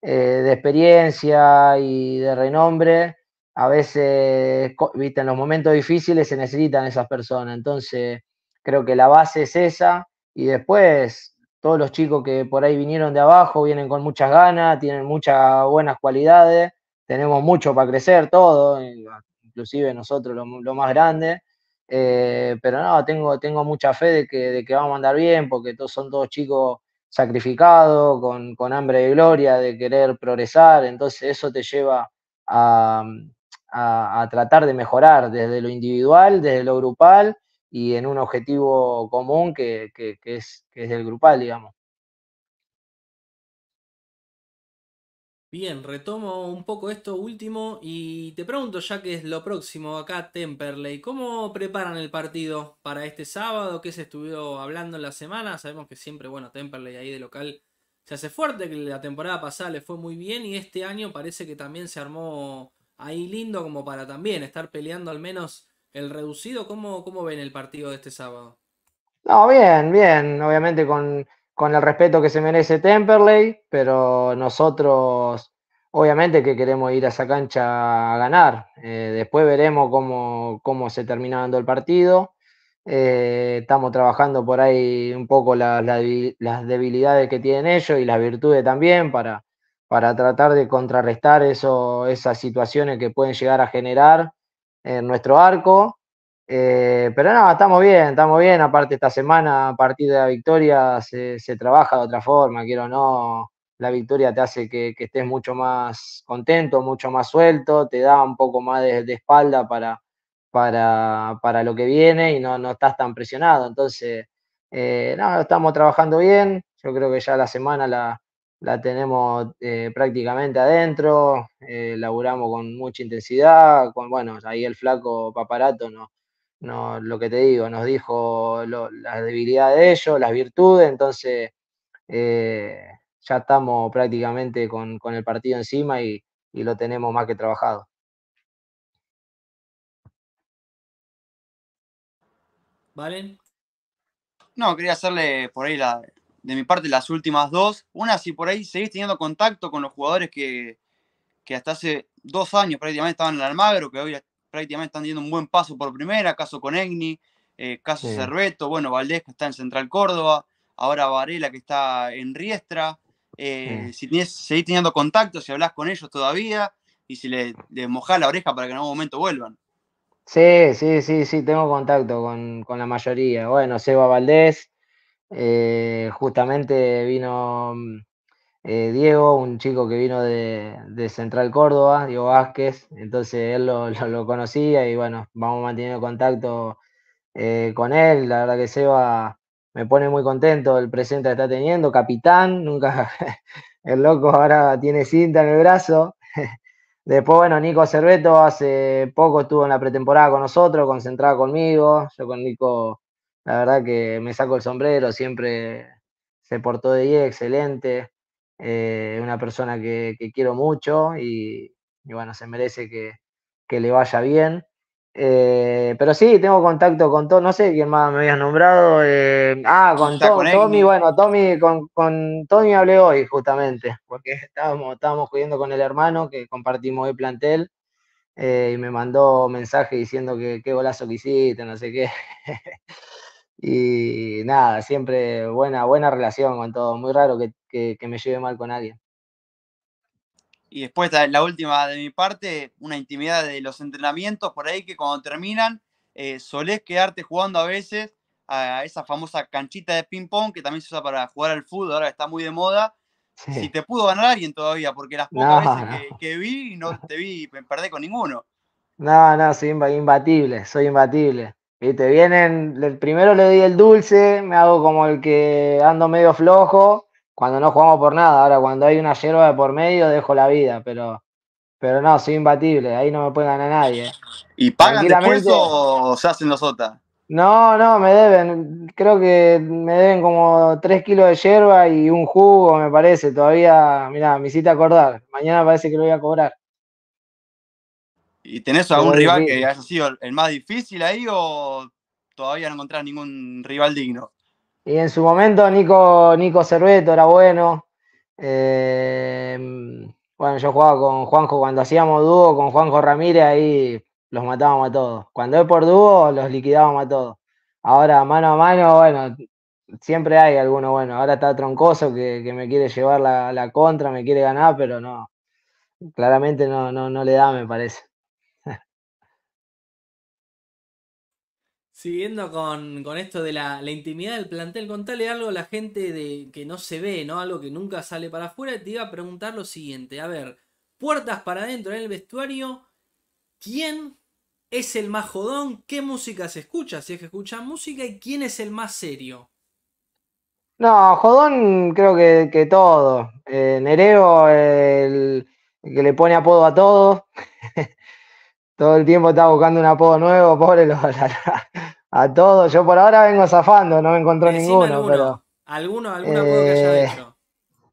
eh, de experiencia y de renombre, a veces, viste, en los momentos difíciles se necesitan esas personas. Entonces, creo que la base es esa y después todos los chicos que por ahí vinieron de abajo vienen con muchas ganas, tienen muchas buenas cualidades, tenemos mucho para crecer todo, eh, inclusive nosotros lo más grande eh, pero no, tengo, tengo mucha fe de que, vamos a andar bien, porque todos, son todos chicos sacrificados, con, hambre de gloria, de querer progresar, entonces eso te lleva a, tratar de mejorar desde lo individual, desde lo grupal y en un objetivo común que, es, que es el grupal, digamos. Bien, retomo un poco esto último y te pregunto, ya que es lo próximo acá, Temperley, ¿cómo preparan el partido para este sábado? ¿Qué se estuvo hablando en la semana? Sabemos que siempre, bueno, Temperley ahí de local se hace fuerte, que la temporada pasada le fue muy bien y este año parece que también se armó ahí lindo como para también estar peleando al menos el reducido. ¿Cómo, cómo ven el partido de este sábado? No, bien, bien, obviamente con con el respeto que se merece Temperley, pero nosotros obviamente que queremos ir a esa cancha a ganar. Eh, después veremos cómo, se termina dando el partido. Eh, estamos trabajando por ahí un poco las debilidades que tienen ellos y las virtudes también para, para tratar de contrarrestar esas situaciones que pueden llegar a generar en nuestro arco. Eh, pero no, estamos bien, estamos bien. Aparte, esta semana, a partir de la victoria, se, trabaja de otra forma, quiero o no. La victoria te hace que, estés mucho más contento, mucho más suelto, te da un poco más de, espalda para, para, para, lo que viene y no, no estás tan presionado. Entonces, eh, no, estamos trabajando bien. Yo creo que ya la semana la, tenemos eh, prácticamente adentro, eh, laburamos con mucha intensidad, con, bueno, ahí el flaco paparato no, no, lo que te digo, nos dijo la debilidad de ellos, las virtudes, entonces eh, ya estamos prácticamente con, el partido encima y, lo tenemos más que trabajado. ¿Valen? No, quería hacerle por ahí de mi parte las últimas dos. Una, si por ahí seguís teniendo contacto con los jugadores que, que hasta hace dos años prácticamente estaban en el Almagro, que hoy prácticamente están dando un buen paso por primera, caso con Egni, eh, caso Cerveto, bueno, Valdés que está en Central Córdoba, ahora Varela que está en Riestra. Eh, si seguís teniendo contacto, si hablas con ellos todavía y si les, mojás la oreja para que en algún momento vuelvan. Sí, sí, sí, sí, tengo contacto con, la mayoría. Bueno, Seba Valdés, eh, justamente vino mm, eh, Diego, un chico que vino de, Central Córdoba, Diego Vázquez, entonces él lo, conocía y bueno, vamos manteniendo contacto eh, con él, la verdad que Seba me pone muy contento el presente que está teniendo, capitán, nunca [laughs] el loco ahora tiene cinta en el brazo. [laughs] Después, bueno, Nico Cerveto hace poco estuvo en la pretemporada con nosotros, concentrado conmigo, yo con Nico, la verdad que me saco el sombrero, siempre se portó de 10, excelente, eh, una persona que, quiero mucho y, bueno, se merece que, le vaya bien. Eh, pero sí, tengo contacto con todo, no sé quién más me había nombrado. Eh, ah, con, Tommy, bueno, Tommy, con, Tommy hablé hoy justamente, porque [laughs] estábamos, estábamos cuidando con el hermano que compartimos el plantel y me mandó mensaje diciendo que qué golazo que hiciste, no sé qué. [laughs] Y nada, siempre buena, buena relación con todo. Muy raro que, me lleve mal con alguien. Y después la última de mi parte, una intimidad de los entrenamientos por ahí que cuando terminan, eh, solés quedarte jugando a veces a esa famosa canchita de ping-pong que también se usa para jugar al fútbol, ahora está muy de moda. Si te pudo ganar alguien todavía, porque las pocas veces [laughs] Que, vi, no te vi, me perdí con ninguno. No, no, soy imbatible, soy imbatible te vienen, el primero le di el dulce, me hago como el que ando medio flojo, cuando no jugamos por nada, ahora cuando hay una hierba de por medio dejo la vida, pero, pero no, soy imbatible, ahí no me puede ganar nadie. ¿Y pagan después o se hacen los No, no, me deben, creo que me deben como 3 kilos de hierba y un jugo, me parece, todavía, mira, me hiciste acordar, mañana parece que lo voy a cobrar. ¿Y tenés algún rival que haya sido el más difícil ahí o todavía no encontrás ningún rival digno? Y en su momento Nico, Nico Cerveto era bueno. Eh, bueno, yo jugaba con Juanjo cuando hacíamos dúo con Juanjo Ramírez, ahí los matábamos a todos. Cuando es por dúo, los liquidábamos a todos. Ahora, mano a mano, bueno, siempre hay alguno bueno. Ahora está Troncoso que, me quiere llevar la, la, contra, me quiere ganar, pero no. Claramente no, no, no le da, me parece. Siguiendo con, esto de la, intimidad del plantel, contale algo a la gente de que no se ve, ¿no? Algo que nunca sale para afuera. Te iba a preguntar lo siguiente: a ver, puertas para adentro en el vestuario, ¿quién es el más jodón? ¿Qué música se escucha? Si es que escuchan música, y quién es el más serio. No, jodón creo que, todo. Eh, Nereo, el, que le pone apodo a todo. [laughs] todo el tiempo está buscando un apodo nuevo, [laughs] pobre, a, todos. Yo por ahora vengo zafando, no me encontró ninguno, alguno, pero. ¿Alguno, algún que haya eh,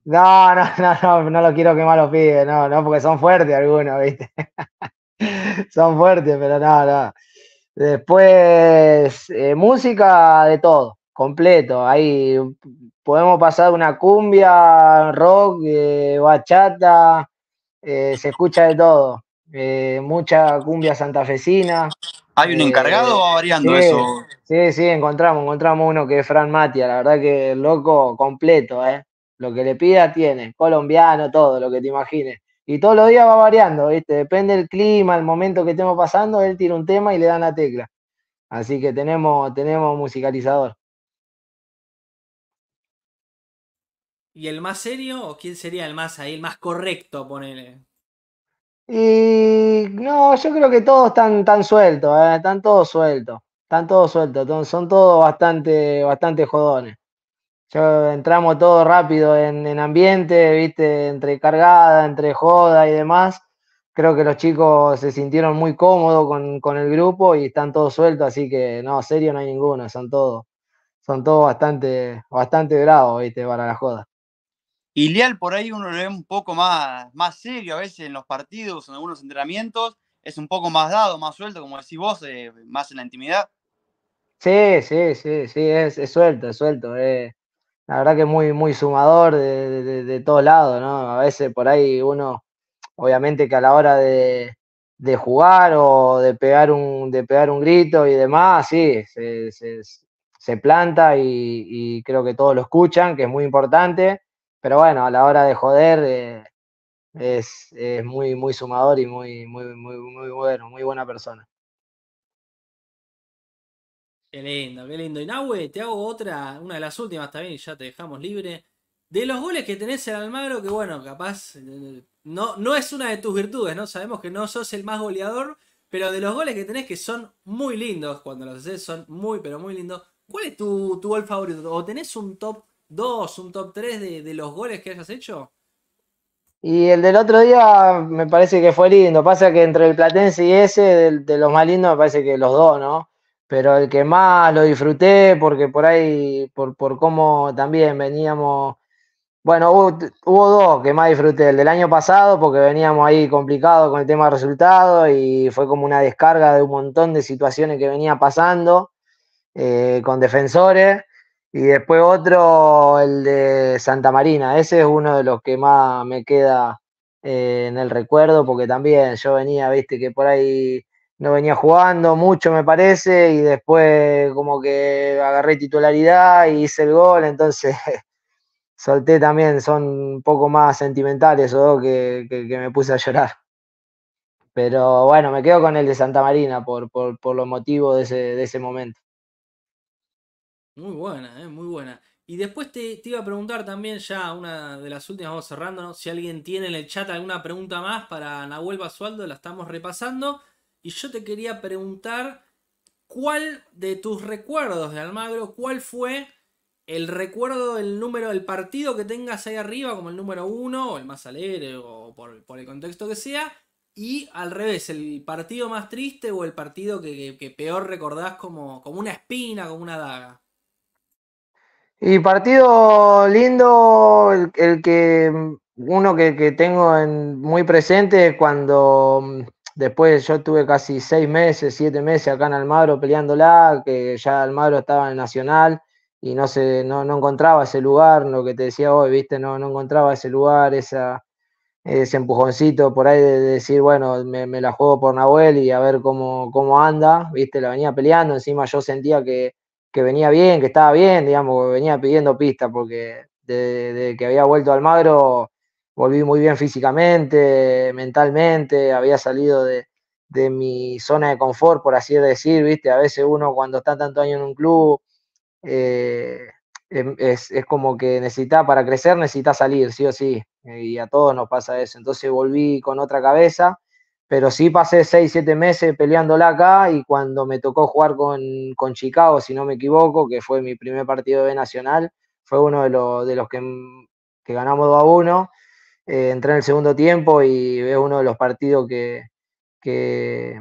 No, no, [laughs] no, no, no lo quiero quemar los pibes, no, no, porque son fuertes algunos, ¿viste? [laughs] son fuertes, pero no, no. Después, eh, música de todo, completo. Ahí podemos pasar una cumbia, rock, eh, bachata, se escucha de todo eh, mucha cumbia santafesina. ¿Hay un encargado o eh, va variando eso? Sí, sí, encontramos, encontramos uno que es Fran Matia, la verdad que loco completo, ¿eh? Lo que le pida tiene, colombiano, todo, lo que te imagines. Y todos los días va variando, ¿viste? Depende del clima, el momento que estemos pasando, él tira un tema y le dan la tecla. Así que tenemos, tenemos musicalizador. ¿Y el más serio o quién sería el más ahí, el más correcto, ponele? Y no, yo creo que todos están, tan sueltos, ¿eh? están todos sueltos, están todos sueltos, son todos bastante, bastante jodones. Yo, entramos todos rápido en, ambiente, viste, entre cargada, entre joda y demás. Creo que los chicos se sintieron muy cómodos con, el grupo y están todos sueltos, así que no, serio no hay ninguno, son todos, son todos bastante, bastante bravos, viste, para la joda. Y por ahí uno lo ve un poco más, más serio a veces en los partidos, en algunos entrenamientos, es un poco más dado, más suelto, como decís vos, eh, más en la intimidad. Sí, sí, sí, sí, es, suelto, es suelto. Eh. La verdad que es muy, muy sumador de, de, todos lados, ¿no? A veces por ahí uno, obviamente que a la hora de, jugar o de pegar un, de pegar un grito y demás, sí, se, planta y, creo que todos lo escuchan, que es muy importante pero bueno, a la hora de joder eh, es, muy, muy sumador y muy, muy, muy, muy bueno, muy buena persona. Qué lindo, qué lindo. Y Nahue, te hago otra, una de las últimas también, y ya te dejamos libre. De los goles que tenés en Almagro, que bueno, capaz eh, eh, no, no es una de tus virtudes, ¿no? Sabemos que no sos el más goleador, pero de los goles que tenés que son muy lindos, cuando los haces son muy, pero muy lindos. ¿Cuál es tu, tu gol favorito? ¿O tenés un top dos, un top tres de, los goles que hayas hecho? Y el del otro día me parece que fue lindo. Pasa que entre el Platense y ese, de, los más lindos, me parece que los dos, ¿no? Pero el que más lo disfruté, porque por ahí, por, por cómo también veníamos. Bueno, hubo, dos que más disfruté. El del año pasado, porque veníamos ahí complicado con el tema de resultados y fue como una descarga de un montón de situaciones que venía pasando eh, con defensores y después otro, el de Santa Marina. Ese es uno de los que más me queda eh, en el recuerdo, porque también yo venía, viste, que por ahí no venía jugando mucho, me parece, y después como que agarré titularidad y hice el gol, entonces [laughs] solté también, son un poco más sentimentales o que, me puse a llorar. Pero bueno, me quedo con el de Santa Marina por, por, por los motivos de ese, de ese momento. Muy buena, eh, muy buena. Y después te, iba a preguntar también, ya una de las últimas, vamos cerrando, si alguien tiene en el chat alguna pregunta más para Nahuel Basualdo, la estamos repasando. Y yo te quería preguntar, ¿cuál de tus recuerdos de Almagro, cuál fue el recuerdo del número el partido que tengas ahí arriba, como el número uno, o el más alegre, o por, el contexto que sea? Y al revés, el partido más triste o el partido que, peor recordás como, como una espina, como una daga. Y partido lindo, el, que uno que, tengo muy presente cuando después yo tuve casi seis meses, siete meses acá en Almagro peleándola, que ya Almagro estaba en el Nacional y no se, no, encontraba ese lugar, lo que te decía hoy, viste, no, no encontraba ese lugar, esa, ese empujoncito por ahí de decir, bueno, me, la juego por Nahuel y a ver cómo, cómo anda, viste, la venía peleando, encima yo sentía que, que venía bien, que estaba bien, digamos, venía pidiendo pista, porque desde de que había vuelto al Magro volví muy bien físicamente, mentalmente, había salido de, mi zona de confort, por así decir, ¿viste? A veces uno cuando está tanto año en un club, eh, em, es, es, como que necesita, para crecer necesita salir, sí o sí, eh, y a todos nos pasa eso. Entonces volví con otra cabeza pero sí pasé 6, 7 meses peleándola acá y cuando me tocó jugar con, Chicago, si no me equivoco, que fue mi primer partido de Nacional, fue uno de, los, que, ganamos 2 a 1. Eh, entré en el segundo tiempo y es uno de los partidos que, que,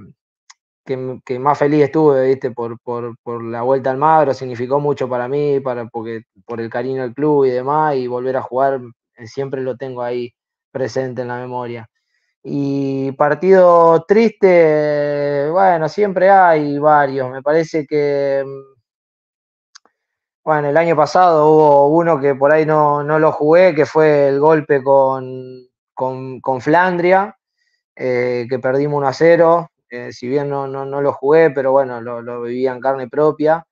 que, más feliz estuve, ¿viste? Por, por, por, la vuelta al Magro, significó mucho para mí, para, porque, por el cariño del club y demás, y volver a jugar eh, siempre lo tengo ahí presente en la memoria. Y partido triste, bueno, siempre hay varios. Me parece que, mm, bueno, el año pasado hubo uno que por ahí no, no lo jugué, que fue el golpe con, con, Flandria, eh, que perdimos 1 a 0. Eh, si bien no, no, lo jugué, pero bueno, lo, vivía en carne propia.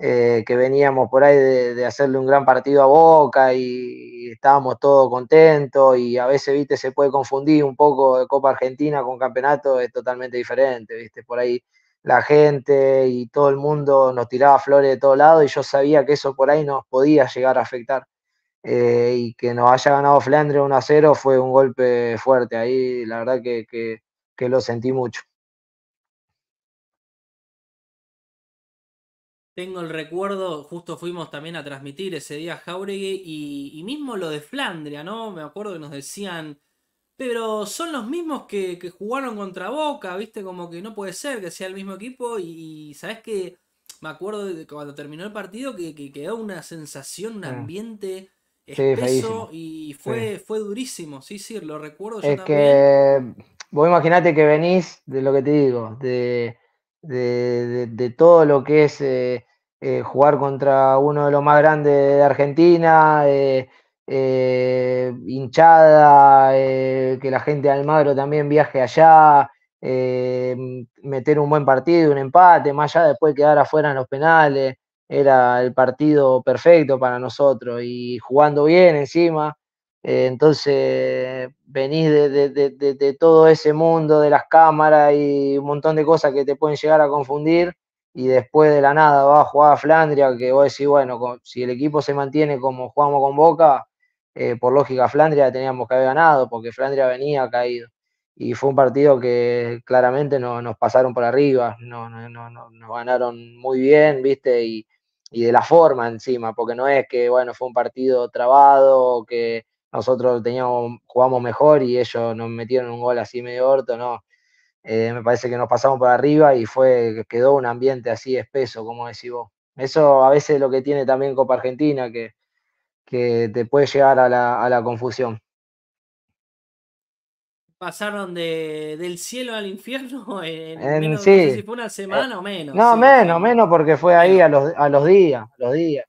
Eh, que veníamos por ahí de, hacerle un gran partido a Boca y, estábamos todos contentos y a veces, viste, se puede confundir un poco de Copa Argentina con campeonato, es totalmente diferente, viste, por ahí la gente y todo el mundo nos tiraba flores de todos lados y yo sabía que eso por ahí nos podía llegar a afectar. Eh, y que nos haya ganado Flandre 1 a 0 fue un golpe fuerte ahí, la verdad que lo sentí mucho. Tengo el recuerdo, justo fuimos también a transmitir ese día a Jauregui y, mismo lo de Flandria, ¿no? Me acuerdo que nos decían, pero son los mismos que, jugaron contra Boca, ¿viste? Como que no puede ser que sea el mismo equipo y, ¿sabes qué? Me acuerdo de cuando terminó el partido que, quedó una sensación, un mm. ambiente espeso y fue, fue durísimo, sí, sí, lo recuerdo yo es Que vos imaginate que venís de lo que te digo, de, de, todo lo que es eh, eh, jugar contra uno de los más grandes de Argentina, eh, hinchada, eh, que la gente de Almagro también viaje allá, meter un buen partido, un empate, más allá después quedar afuera en los penales, era el partido perfecto para nosotros y jugando bien encima entonces, venís de, de, todo ese mundo de las cámaras y un montón de cosas que te pueden llegar a confundir y después de la nada va a jugar Flandria, que vos decís, bueno, si el equipo se mantiene como jugamos con Boca, eh, por lógica Flandria teníamos que haber ganado, porque Flandria venía caído. Y fue un partido que claramente no, nos pasaron por arriba, no, no, no, nos ganaron muy bien, ¿viste? Y, de la forma encima, porque no es que, bueno, fue un partido trabado, que nosotros teníamos, jugamos mejor y ellos nos metieron un gol así medio orto, no eh, me parece que nos pasamos para arriba y fue, quedó un ambiente así espeso, como decís vos. Eso a veces es lo que tiene también Copa Argentina, que, te puede llegar a la, confusión. Pasaron del cielo al infierno [laughs] en, sí. una eh, semana o menos. No, menos, menos porque fue ahí a los, días, los días.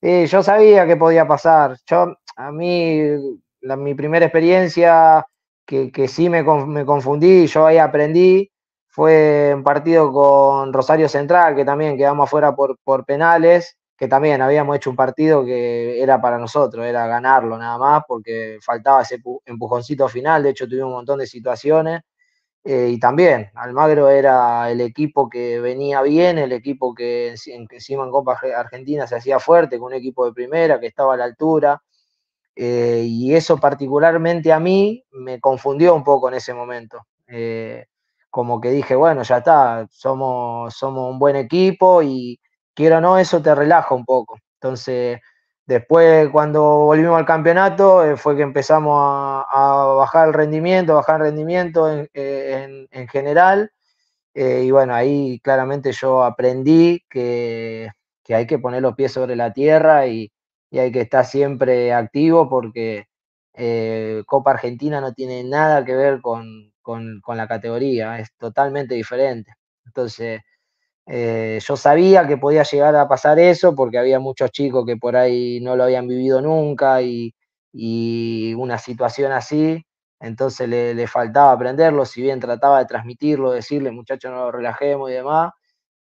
yo sabía que podía pasar. Yo, a mí, mi primera experiencia que, que sí me, confundí, yo ahí aprendí, fue un partido con Rosario Central, que también quedamos afuera por, penales, que también habíamos hecho un partido que era para nosotros, era ganarlo nada más, porque faltaba ese empujoncito final, de hecho tuvimos un montón de situaciones, eh, y también Almagro era el equipo que venía bien, el equipo que, que encima en Copa Argentina se hacía fuerte, con un equipo de primera, que estaba a la altura, eh, y eso particularmente a mí me confundió un poco en ese momento. Eh, como que dije, bueno, ya está, somos, somos un buen equipo y quiero o no, eso te relaja un poco. Entonces, después cuando volvimos al campeonato eh, fue que empezamos a, bajar el rendimiento, bajar el rendimiento en, general. y bueno, ahí claramente yo aprendí que, que hay que poner los pies sobre la tierra y, y hay que estar siempre activo porque eh, Copa Argentina no tiene nada que ver con, la categoría, es totalmente diferente. Entonces, eh, yo sabía que podía llegar a pasar eso porque había muchos chicos que por ahí no lo habían vivido nunca y, una situación así, entonces le, le, faltaba aprenderlo, si bien trataba de transmitirlo, decirle, muchachos, no lo relajemos y demás.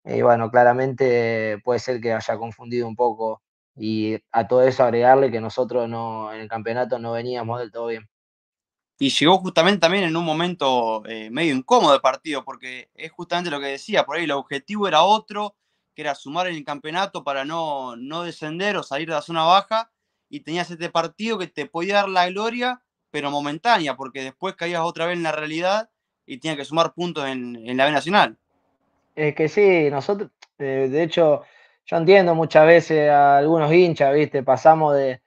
Y bueno, claramente puede ser que haya confundido un poco y a todo eso agregarle que nosotros no, en el campeonato no veníamos del todo bien. Y llegó justamente también en un momento eh, medio incómodo de partido, porque es justamente lo que decía, por ahí el objetivo era otro, que era sumar en el campeonato para no, descender o salir de la zona baja, y tenías este partido que te podía dar la gloria, pero momentánea, porque después caías otra vez en la realidad y tenías que sumar puntos en, la B Nacional. Es que sí, nosotros, eh, de hecho, yo entiendo muchas veces a algunos hinchas, ¿viste? Pasamos de.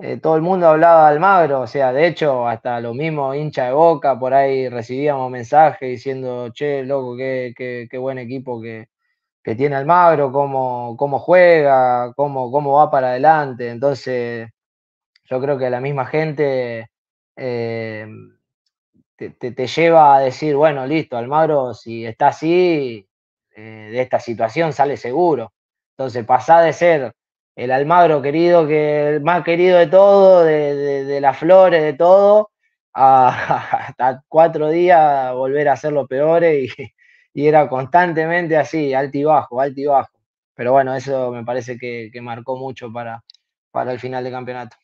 Eh, todo el mundo hablaba de Almagro, o sea, de hecho, hasta los mismos hinchas de boca, por ahí recibíamos mensajes diciendo, che, loco, qué, qué, qué buen equipo que, que, tiene Almagro, cómo, cómo juega, cómo, cómo va para adelante. Entonces, yo creo que la misma gente. Eh, te, lleva a decir, bueno, listo, Almagro, si está así, eh, de esta situación sale seguro. Entonces pasá de ser el Almagro querido, que el más querido de todo, de, las flores, de todo, a, [laughs] hasta cuatro días volver a ser lo peor, y, era constantemente así, altibajo, altibajo. Pero bueno, eso me parece que, marcó mucho para, para el final de campeonato.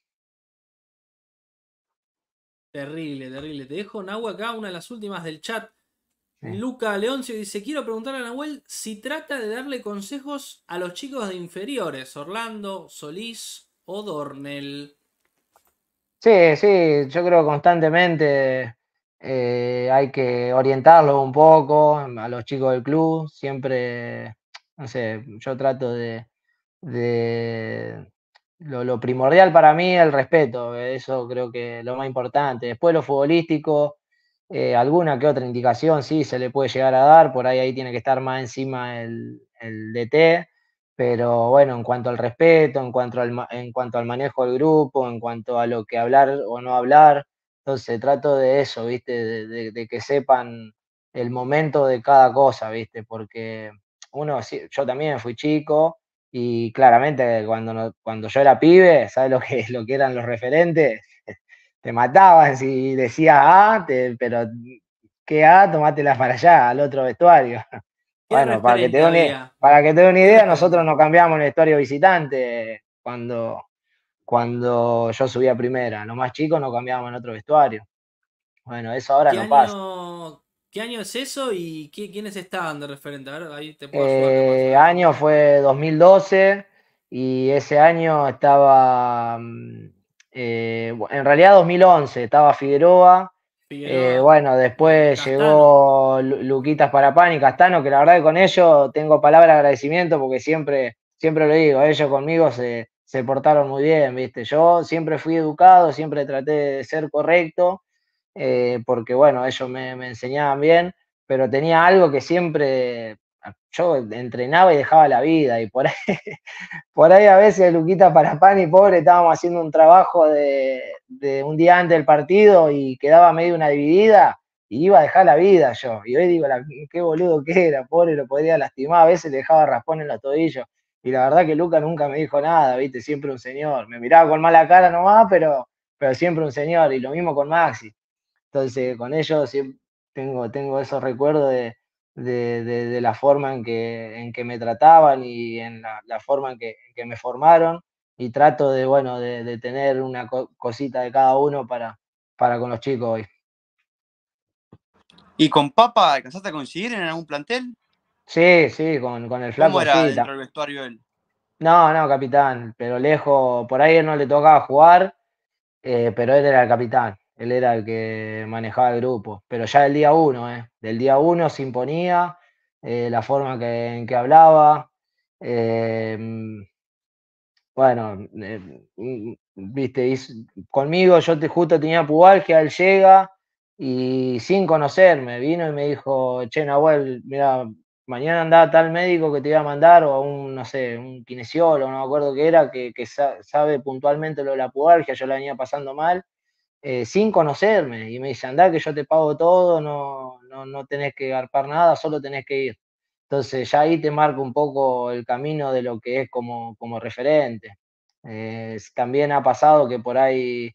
Terrible, terrible. Te dejo, agua acá una de las últimas del chat. Luca Leoncio dice: Quiero preguntar a Nahuel si trata de darle consejos a los chicos de inferiores, Orlando, Solís o Dornel. Sí, sí, yo creo constantemente eh, hay que orientarlo un poco a los chicos del club. Siempre, no sé, yo trato de. lo, lo primordial para mí es el respeto, eso creo que es lo más importante. Después lo futbolístico eh, alguna que otra indicación sí se le puede llegar a dar, por ahí ahí tiene que estar más encima el, DT, pero bueno, en cuanto al respeto, en cuanto al, en cuanto al manejo del grupo, en cuanto a lo que hablar o no hablar, entonces trato de eso, ¿viste? De, que sepan el momento de cada cosa, ¿viste? Porque uno, yo también fui chico y claramente cuando, cuando yo era pibe, ¿sabes lo que, [laughs] lo que eran los referentes? te matabas y decías ah, pero ¿qué A? Tomátelas para allá, al otro vestuario. [laughs] Bueno, para que, te una, para que te dé una idea, nosotros no cambiamos el vestuario visitante cuando, cuando yo subía primera. Los más chicos no cambiábamos en otro vestuario. Bueno, eso ahora no pasa. ¿Qué año es eso y qué, quiénes estaban de referente? ahí te puedo eh, año fue 2012 y ese año estaba... Mm, eh, en realidad 2011 estaba Figueroa. Eh, bueno, después llegó Luquitas para y Castano, que la verdad que con ellos tengo palabra de agradecimiento porque siempre, siempre lo digo, ellos conmigo se, se portaron muy bien, ¿viste? Yo siempre fui educado, siempre traté de ser correcto, eh, porque bueno, ellos me, me enseñaban bien, pero tenía algo que siempre yo entrenaba y dejaba la vida y [laughs] por ahí, a veces Luquita para pan y pobre estábamos haciendo un trabajo de, un día antes del partido y quedaba medio una dividida y iba a dejar la vida yo. Y hoy digo, qué boludo que era, pobre, lo podía lastimar, a veces le dejaba raspón en los tobillos. Y la verdad que Luca nunca me dijo nada, viste, siempre un señor. Me miraba con mala cara nomás, pero, pero siempre un señor. Y lo mismo con Maxi. Entonces, con ellos tengo, tengo esos recuerdos de, de, de, la forma en que, en que me trataban y en la, forma en que, me formaron y trato de, bueno, de, de tener una cosita de cada uno para, para con los chicos hoy. ¿Y con Papa alcanzaste a conseguir en algún plantel? Sí, sí, con, con el flaco. ¿Cómo era dentro del vestuario él? No, no, capitán, pero lejos, por ahí no le tocaba jugar, eh, pero él era el capitán él era el que manejaba el grupo, pero ya el día uno, ¿eh? del día uno se imponía eh, la forma que, en que hablaba. Em, bueno, em, viste, conmigo yo te, justo tenía pubalgia, él llega y sin conocerme vino y me dijo, che, Nahuel, mira, mañana anda tal médico que te iba a mandar o a un, no sé, un kinesiólogo, no me acuerdo qué era, que, que sabe puntualmente lo de la pubalgia, yo la venía pasando mal eh, sin conocerme. Y me dicen anda que yo te pago todo, no, no, tenés que garpar nada, solo tenés que ir. Entonces ya ahí te marco un poco el camino de lo que es como, referente. Eh, también ha pasado que por ahí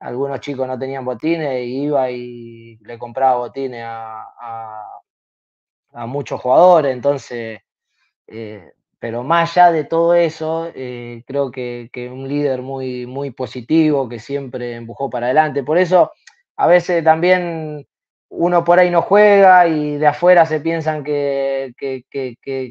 algunos chicos no tenían botines y iba y le compraba botines a, muchos jugadores, entonces eh, pero más allá de todo eso, eh, creo que, un líder muy, muy positivo, que siempre empujó para adelante. Por eso, a veces también uno por ahí no juega y de afuera se piensan que,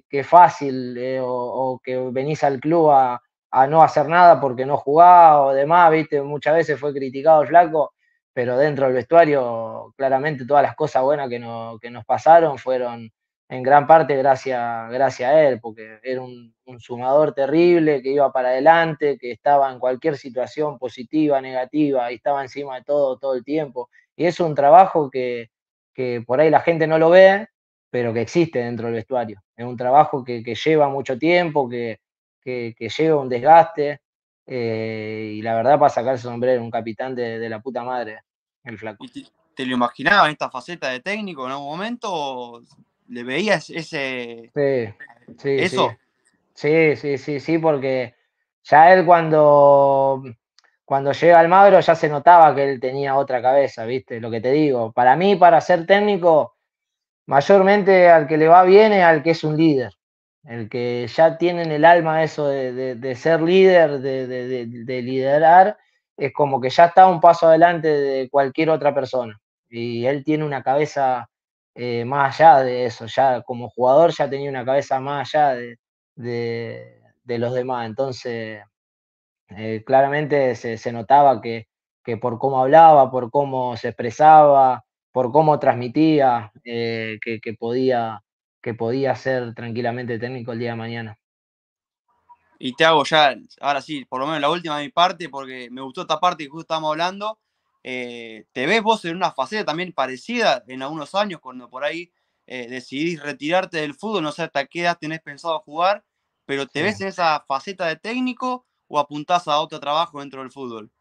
es fácil eh, o, que venís al club a, no hacer nada porque no jugaba o demás, ¿viste? Muchas veces fue criticado el flaco, pero dentro del vestuario, claramente todas las cosas buenas que, no, que nos pasaron fueron en gran parte gracias, gracias a él, porque era un, sumador terrible que iba para adelante, que estaba en cualquier situación positiva, negativa, y estaba encima de todo todo el tiempo. Y es un trabajo que, por ahí la gente no lo ve, pero que existe dentro del vestuario. Es un trabajo que, lleva mucho tiempo, que, lleva un desgaste, eh, y la verdad para sacarse sombrero, un capitán de, la puta madre, el flaco. ¿Te, lo imaginabas esta faceta de técnico en algún momento? ¿Le veías ese... Sí, sí, eso? Sí. sí, sí, sí, porque ya él cuando, cuando llega Almagro ya se notaba que él tenía otra cabeza, ¿viste? Lo que te digo. Para mí, para ser técnico, mayormente al que le va bien es al que es un líder. El que ya tiene en el alma eso de, ser líder, de liderar, es como que ya está un paso adelante de cualquier otra persona. Y él tiene una cabeza eh, más allá de eso, ya como jugador ya tenía una cabeza más allá de, los demás. Entonces, eh, claramente se, notaba que, que, por cómo hablaba, por cómo se expresaba, por cómo transmitía, eh, que, podía, que podía ser tranquilamente técnico el día de mañana. Y te hago ya, ahora sí, por lo menos la última de mi parte, porque me gustó esta parte que justo estábamos hablando eh, te ves vos en una faceta también parecida en algunos años, cuando por ahí eh, decidís retirarte del fútbol, no sé hasta qué edad tenés pensado jugar, pero te ves en esa faceta de técnico o apuntás a otro trabajo dentro del fútbol?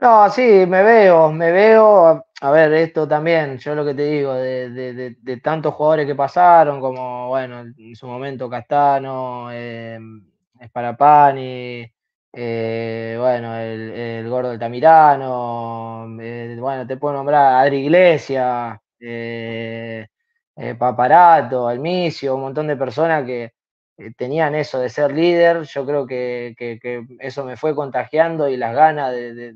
No, sí, me veo, me veo, a ver, esto también, yo lo que te digo, de, tantos jugadores que pasaron, como, bueno, en su momento Castano, eh, y eh, bueno, el, Gordo Altamirano, tamirano eh, bueno, te puedo nombrar Adri Iglesias, eh, Paparato, Almicio, un montón de personas que tenían eso de ser líder, yo creo que, eso me fue contagiando y las ganas de,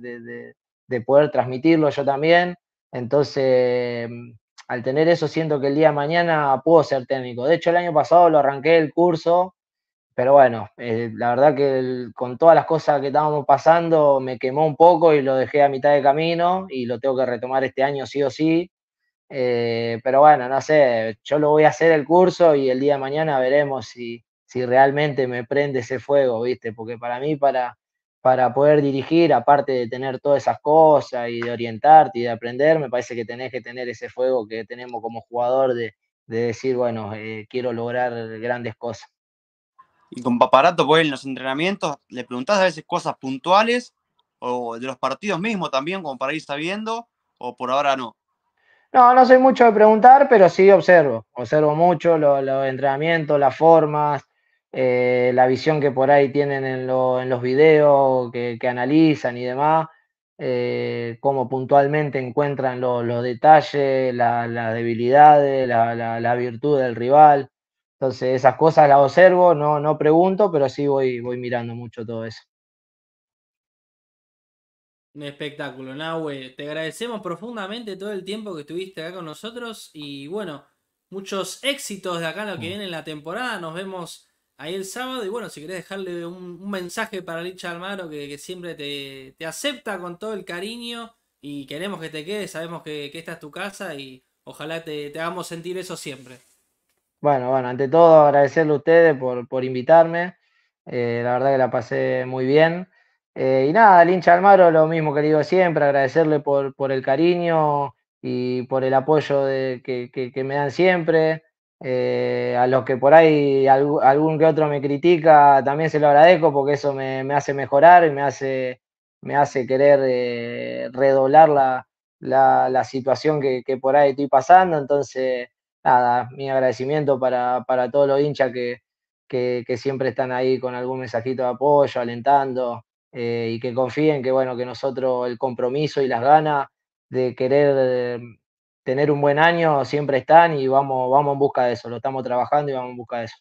de, poder transmitirlo yo también, entonces al tener eso siento que el día de mañana puedo ser técnico, de hecho el año pasado lo arranqué el curso pero bueno, eh, la verdad que con todas las cosas que estábamos pasando me quemó un poco y lo dejé a mitad de camino y lo tengo que retomar este año sí o sí. Eh, pero bueno, no sé, yo lo voy a hacer el curso y el día de mañana veremos si, realmente me prende ese fuego, ¿viste? Porque para mí, para, para poder dirigir, aparte de tener todas esas cosas y de orientarte y de aprender, me parece que tenés que tener ese fuego que tenemos como jugador de, decir, bueno, eh, quiero lograr grandes cosas. Y con Paparato, pues en los entrenamientos le preguntás a veces cosas puntuales o de los partidos mismos también, como para ir sabiendo, o por ahora no. No, no soy mucho de preguntar, pero sí observo. Observo mucho los, entrenamientos, las formas, eh, la visión que por ahí tienen en, los videos que, analizan y demás, eh, cómo puntualmente encuentran los detalles, las debilidades, la, virtud del rival. Entonces esas cosas las observo, no, no pregunto, pero sí voy, voy mirando mucho todo eso. Un espectáculo, Nahue. Te agradecemos profundamente todo el tiempo que estuviste acá con nosotros y bueno, muchos éxitos de acá en lo que mm. viene en la temporada. Nos vemos ahí el sábado y bueno, si querés dejarle un, mensaje para Licha Almaro que, siempre te, acepta con todo el cariño y queremos que te quedes, sabemos que, que esta es tu casa y ojalá te, te hagamos sentir eso siempre. Bueno, bueno, ante todo agradecerle a ustedes por, por invitarme. Eh, la verdad que la pasé muy bien. Eh, y nada, al hincha Almaro, lo mismo que digo siempre, agradecerle por, por el cariño y por el apoyo que, me dan siempre. Eh, a los que por ahí algún que otro me critica, también se lo agradezco porque eso me, hace mejorar y me hace, me hace querer redoblar la, situación que, que por ahí estoy pasando. Entonces, nada, mi agradecimiento para, para todos los hinchas que, que, siempre están ahí con algún mensajito de apoyo, alentando, eh, y que confíen que, bueno, que nosotros el compromiso y las ganas de querer em, tener un buen año siempre están y vamos, vamos en busca de eso, lo estamos trabajando y vamos en busca de eso.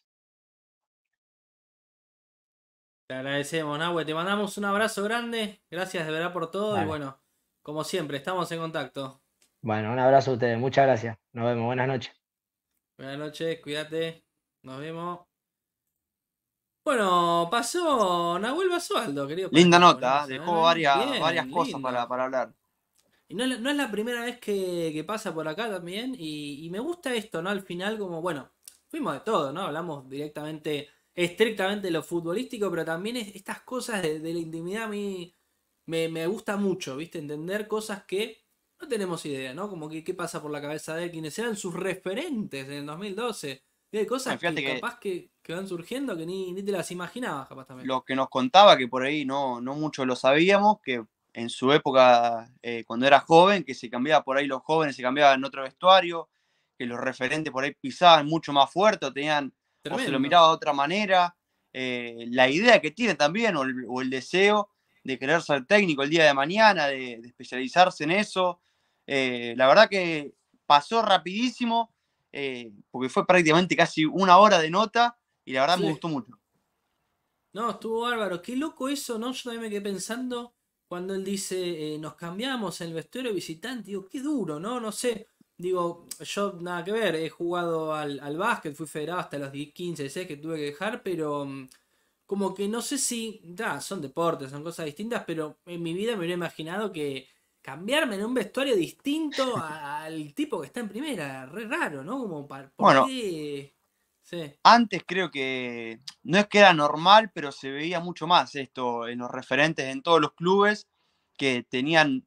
Te agradecemos, Nahue. Te mandamos un abrazo grande. Gracias de verdad por todo. Y bueno, como siempre, estamos en contacto. Bueno, un abrazo a ustedes. Muchas gracias. Nos vemos. Buenas noches. Buenas noches, cuídate. Nos vemos. Bueno, pasó Nahuel Basualdo, querido. Linda nota, dejó ¿eh? varias, varias cosas para, para, hablar. Y no, es la primera vez que, pasa por acá también. Y, me gusta esto, ¿no? Al final, como, bueno, fuimos de todo, ¿no? Hablamos directamente, estrictamente de lo futbolístico, pero también estas cosas de, la intimidad a mí me, me gusta mucho, ¿viste? Entender cosas que no tenemos idea, ¿no? Como que qué pasa por la cabeza de quienes eran sus referentes en el 2012. Y hay cosas que, capaz que, que, van surgiendo que ni, ni, te las imaginabas, capaz también. Lo que nos contaba, que por ahí no, no mucho lo sabíamos, que en su época, eh, cuando era joven, que se cambiaba por ahí los jóvenes, se cambiaban en otro vestuario, que los referentes por ahí pisaban mucho más fuerte o tenían, se lo miraba de otra manera. Eh, la idea que tiene también, o el, deseo de querer ser técnico el día de mañana, de especializarse en eso, eh, la verdad que pasó rapidísimo, eh, porque fue prácticamente casi una hora de nota y la verdad me gustó mucho. No, estuvo bárbaro. Qué loco eso, ¿no? Yo también me quedé pensando cuando él dice, eh, nos cambiamos en el vestuario visitante. Digo, qué duro, ¿no? No sé. Digo, yo nada que ver, he jugado al, básquet, fui federado hasta los 15, sé que tuve que dejar, pero mm, como que no sé si, ya, son deportes, son cosas distintas, pero en mi vida me hubiera imaginado que cambiarme en un vestuario distinto al tipo que está en primera. Re raro, ¿no? Como para, bueno, Sí. Antes creo que no es que era normal, pero se veía mucho más esto en los referentes en todos los clubes que tenían,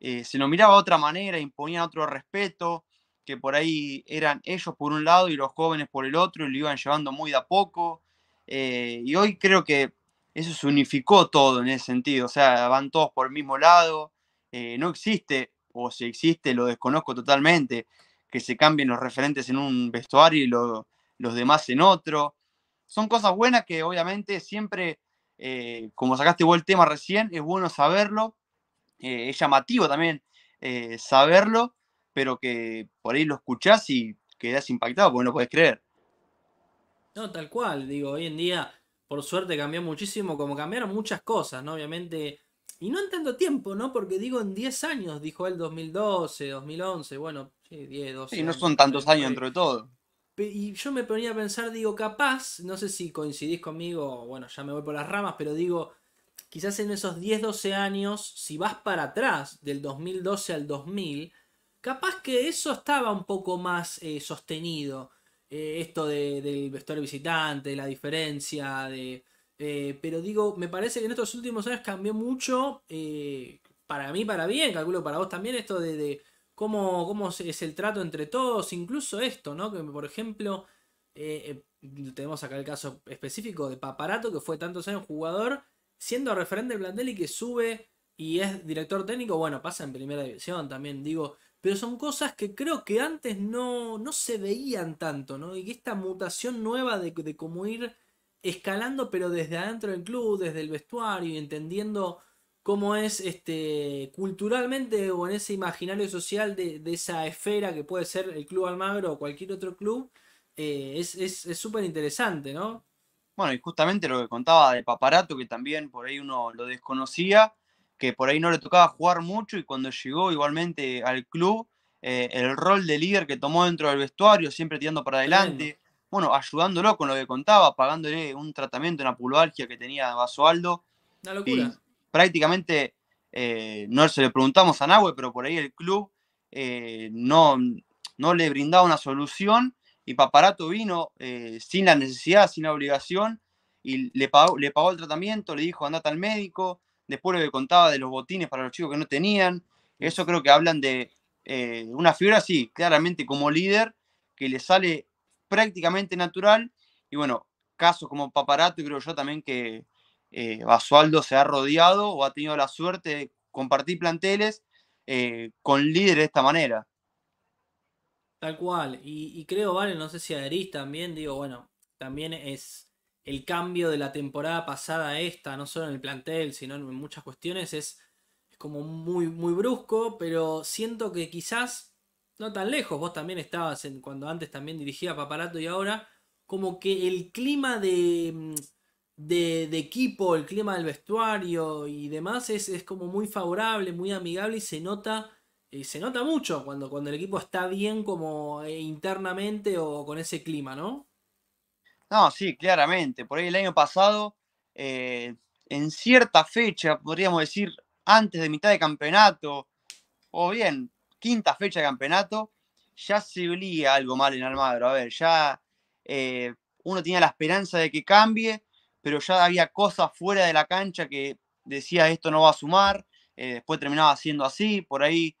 eh, se lo miraba de otra manera, imponían otro respeto, que por ahí eran ellos por un lado y los jóvenes por el otro, y lo iban llevando muy de a poco. Eh, y hoy creo que eso se unificó todo en ese sentido, o sea, van todos por el mismo lado, eh, no existe, o si existe, lo desconozco totalmente, que se cambien los referentes en un vestuario y los demás en otro. Son cosas buenas que obviamente siempre, eh, como sacaste vos el tema recién, es bueno saberlo, eh, es llamativo también saberlo, pero que por ahí lo escuchás y quedás impactado porque no puedes creer. No, tal cual, digo, hoy en día por suerte cambió muchísimo, como cambiaron muchas cosas, ¿no? Obviamente y no en tanto tiempo, ¿no? Porque digo en 10 años, dijo él 2012, 2011, bueno, sí, 10, 12. Y no son tantos años dentro de todo. Y yo me ponía a pensar, digo, capaz, no sé si coincidís conmigo, bueno, ya me voy por las ramas, pero digo, quizás en esos 10, 12 años, si vas para atrás, del 2012 al 2000, capaz que eso estaba un poco más eh, sostenido. Eh, esto del vestuario visitante, la diferencia, de, eh, pero digo, me parece que en estos últimos años cambió mucho, eh, para mí, para bien, calculo para vos también, esto de, cómo, cómo, es el trato entre todos, incluso esto, ¿no? Que por ejemplo, eh, tenemos acá el caso específico de Paparato, que fue tantos años jugador, siendo referente del Blandelli que sube y es director técnico, bueno, pasa en primera división también, digo, pero son cosas que creo que antes no, no se veían tanto, ¿no? Y esta mutación nueva de, de cómo ir escalando, pero desde adentro del club, desde el vestuario y entendiendo cómo es este, culturalmente o en ese imaginario social de, esa esfera que puede ser el Club Almagro o cualquier otro club, eh, es súper es, interesante, ¿no? Bueno, y justamente lo que contaba de Paparato, que también por ahí uno lo desconocía, que por ahí no le tocaba jugar mucho y cuando llegó igualmente al club, eh, el rol de líder que tomó dentro del vestuario, siempre tirando para adelante, bueno, ayudándolo con lo que contaba, pagándole un tratamiento, una pulvalgia que tenía Basualdo. Una locura. prácticamente eh, no se le preguntamos a Nahue, pero por ahí el club eh, no, le brindaba una solución y Paparato vino eh, sin la necesidad, sin la obligación y le pagó, le pagó el tratamiento, le dijo andate al médico, después lo que contaba de los botines para los chicos que no tenían, eso creo que hablan de una figura así, claramente como líder, que le sale prácticamente natural. Y bueno, casos como Paparato, creo yo también que eh, Basualdo se ha rodeado o ha tenido la suerte de compartir planteles eh, con líderes de esta manera. Tal cual. Y, creo, Vale, no sé si adherís también, digo, bueno, también es el cambio de la temporada pasada a esta, no solo en el plantel, sino en muchas cuestiones, es, es como muy, muy brusco, pero siento que quizás no tan lejos, vos también estabas en, cuando antes también dirigía Paparato y ahora, como que el clima mm, de, de, equipo, el clima del vestuario y demás es, es como muy favorable, muy amigable y se nota, y eh, se nota mucho cuando, cuando el equipo está bien como eh, internamente o con ese clima, ¿no? No, sí, claramente. Por ahí el año pasado, eh, en cierta fecha, podríamos decir, antes de mitad de campeonato, o bien quinta fecha de campeonato, ya se veía algo mal en Almagro. A ver, ya eh, uno tenía la esperanza de que cambie, pero ya había cosas fuera de la cancha que decía esto no va a sumar. Eh, después terminaba siendo así. Por ahí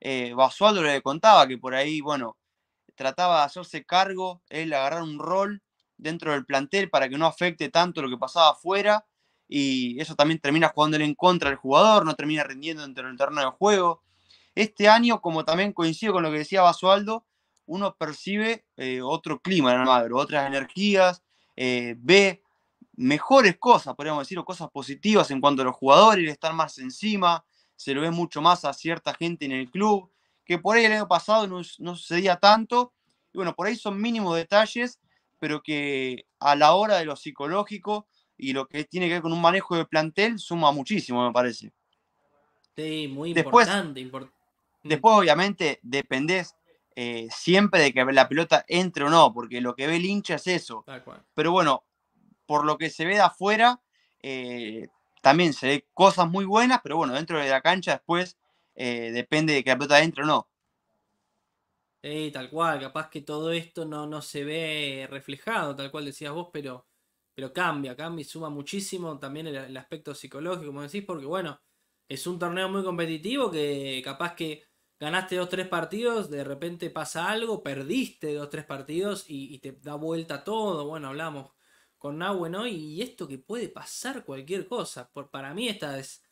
eh, Basualdo le contaba que por ahí, bueno, trataba de hacerse cargo, él agarrar un rol dentro del plantel para que no afecte tanto lo que pasaba afuera. Y eso también termina jugándole en contra al jugador, no termina rindiendo dentro del terreno de juego. Este año, como también coincido con lo que decía Basualdo, uno percibe eh, otro clima en otras energías, eh, ve mejores cosas, podríamos decir, o cosas positivas en cuanto a los jugadores, estar más encima, se lo ve mucho más a cierta gente en el club, que por ahí el año pasado no, sucedía tanto. Y bueno, por ahí son mínimos detalles, pero que a la hora de lo psicológico y lo que tiene que ver con un manejo de plantel suma muchísimo, me parece. Sí, muy Después, importante. Después, obviamente, dependés eh, siempre de que la pelota entre o no, porque lo que ve el hincha es eso. Pero bueno, por lo que se ve de afuera, eh, también se ve cosas muy buenas, pero bueno, dentro de la cancha después eh, depende de que la pelota entre o no. Eh, tal cual, capaz que todo esto no, no se ve reflejado, tal cual decías vos, pero, pero cambia, cambia y suma muchísimo también el aspecto psicológico, como decís, porque bueno, es un torneo muy competitivo que capaz que ganaste dos, tres partidos, de repente pasa algo, perdiste dos, tres partidos y, te da vuelta todo. Bueno, hablamos con Nahué ¿no? y esto que puede pasar cualquier cosa. Por, para mí esta es...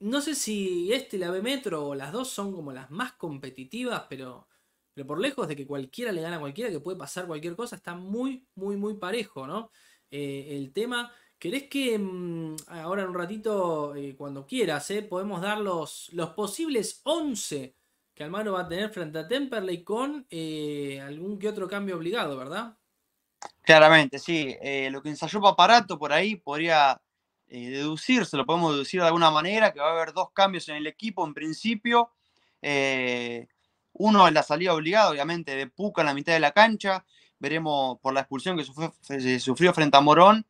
No sé si este y la B Metro o las dos son como las más competitivas, pero, pero por lejos de que cualquiera le gana a cualquiera, que puede pasar cualquier cosa, está muy, muy, muy parejo, ¿no? Eh, el tema ¿Querés que mm, ahora en un ratito, eh, cuando quieras, eh, podemos dar los, posibles 11 que Almagro va a tener frente a Temperley con eh, algún que otro cambio obligado, ¿verdad? Claramente, sí. lo que ensayó Paparato por ahí podría deducirse, lo podemos deducir de alguna manera, que va a haber dos cambios en el equipo en principio. uno en la salida obligada, obviamente, de Puca en la mitad de la cancha. Veremos por la expulsión que sufrió frente a Morón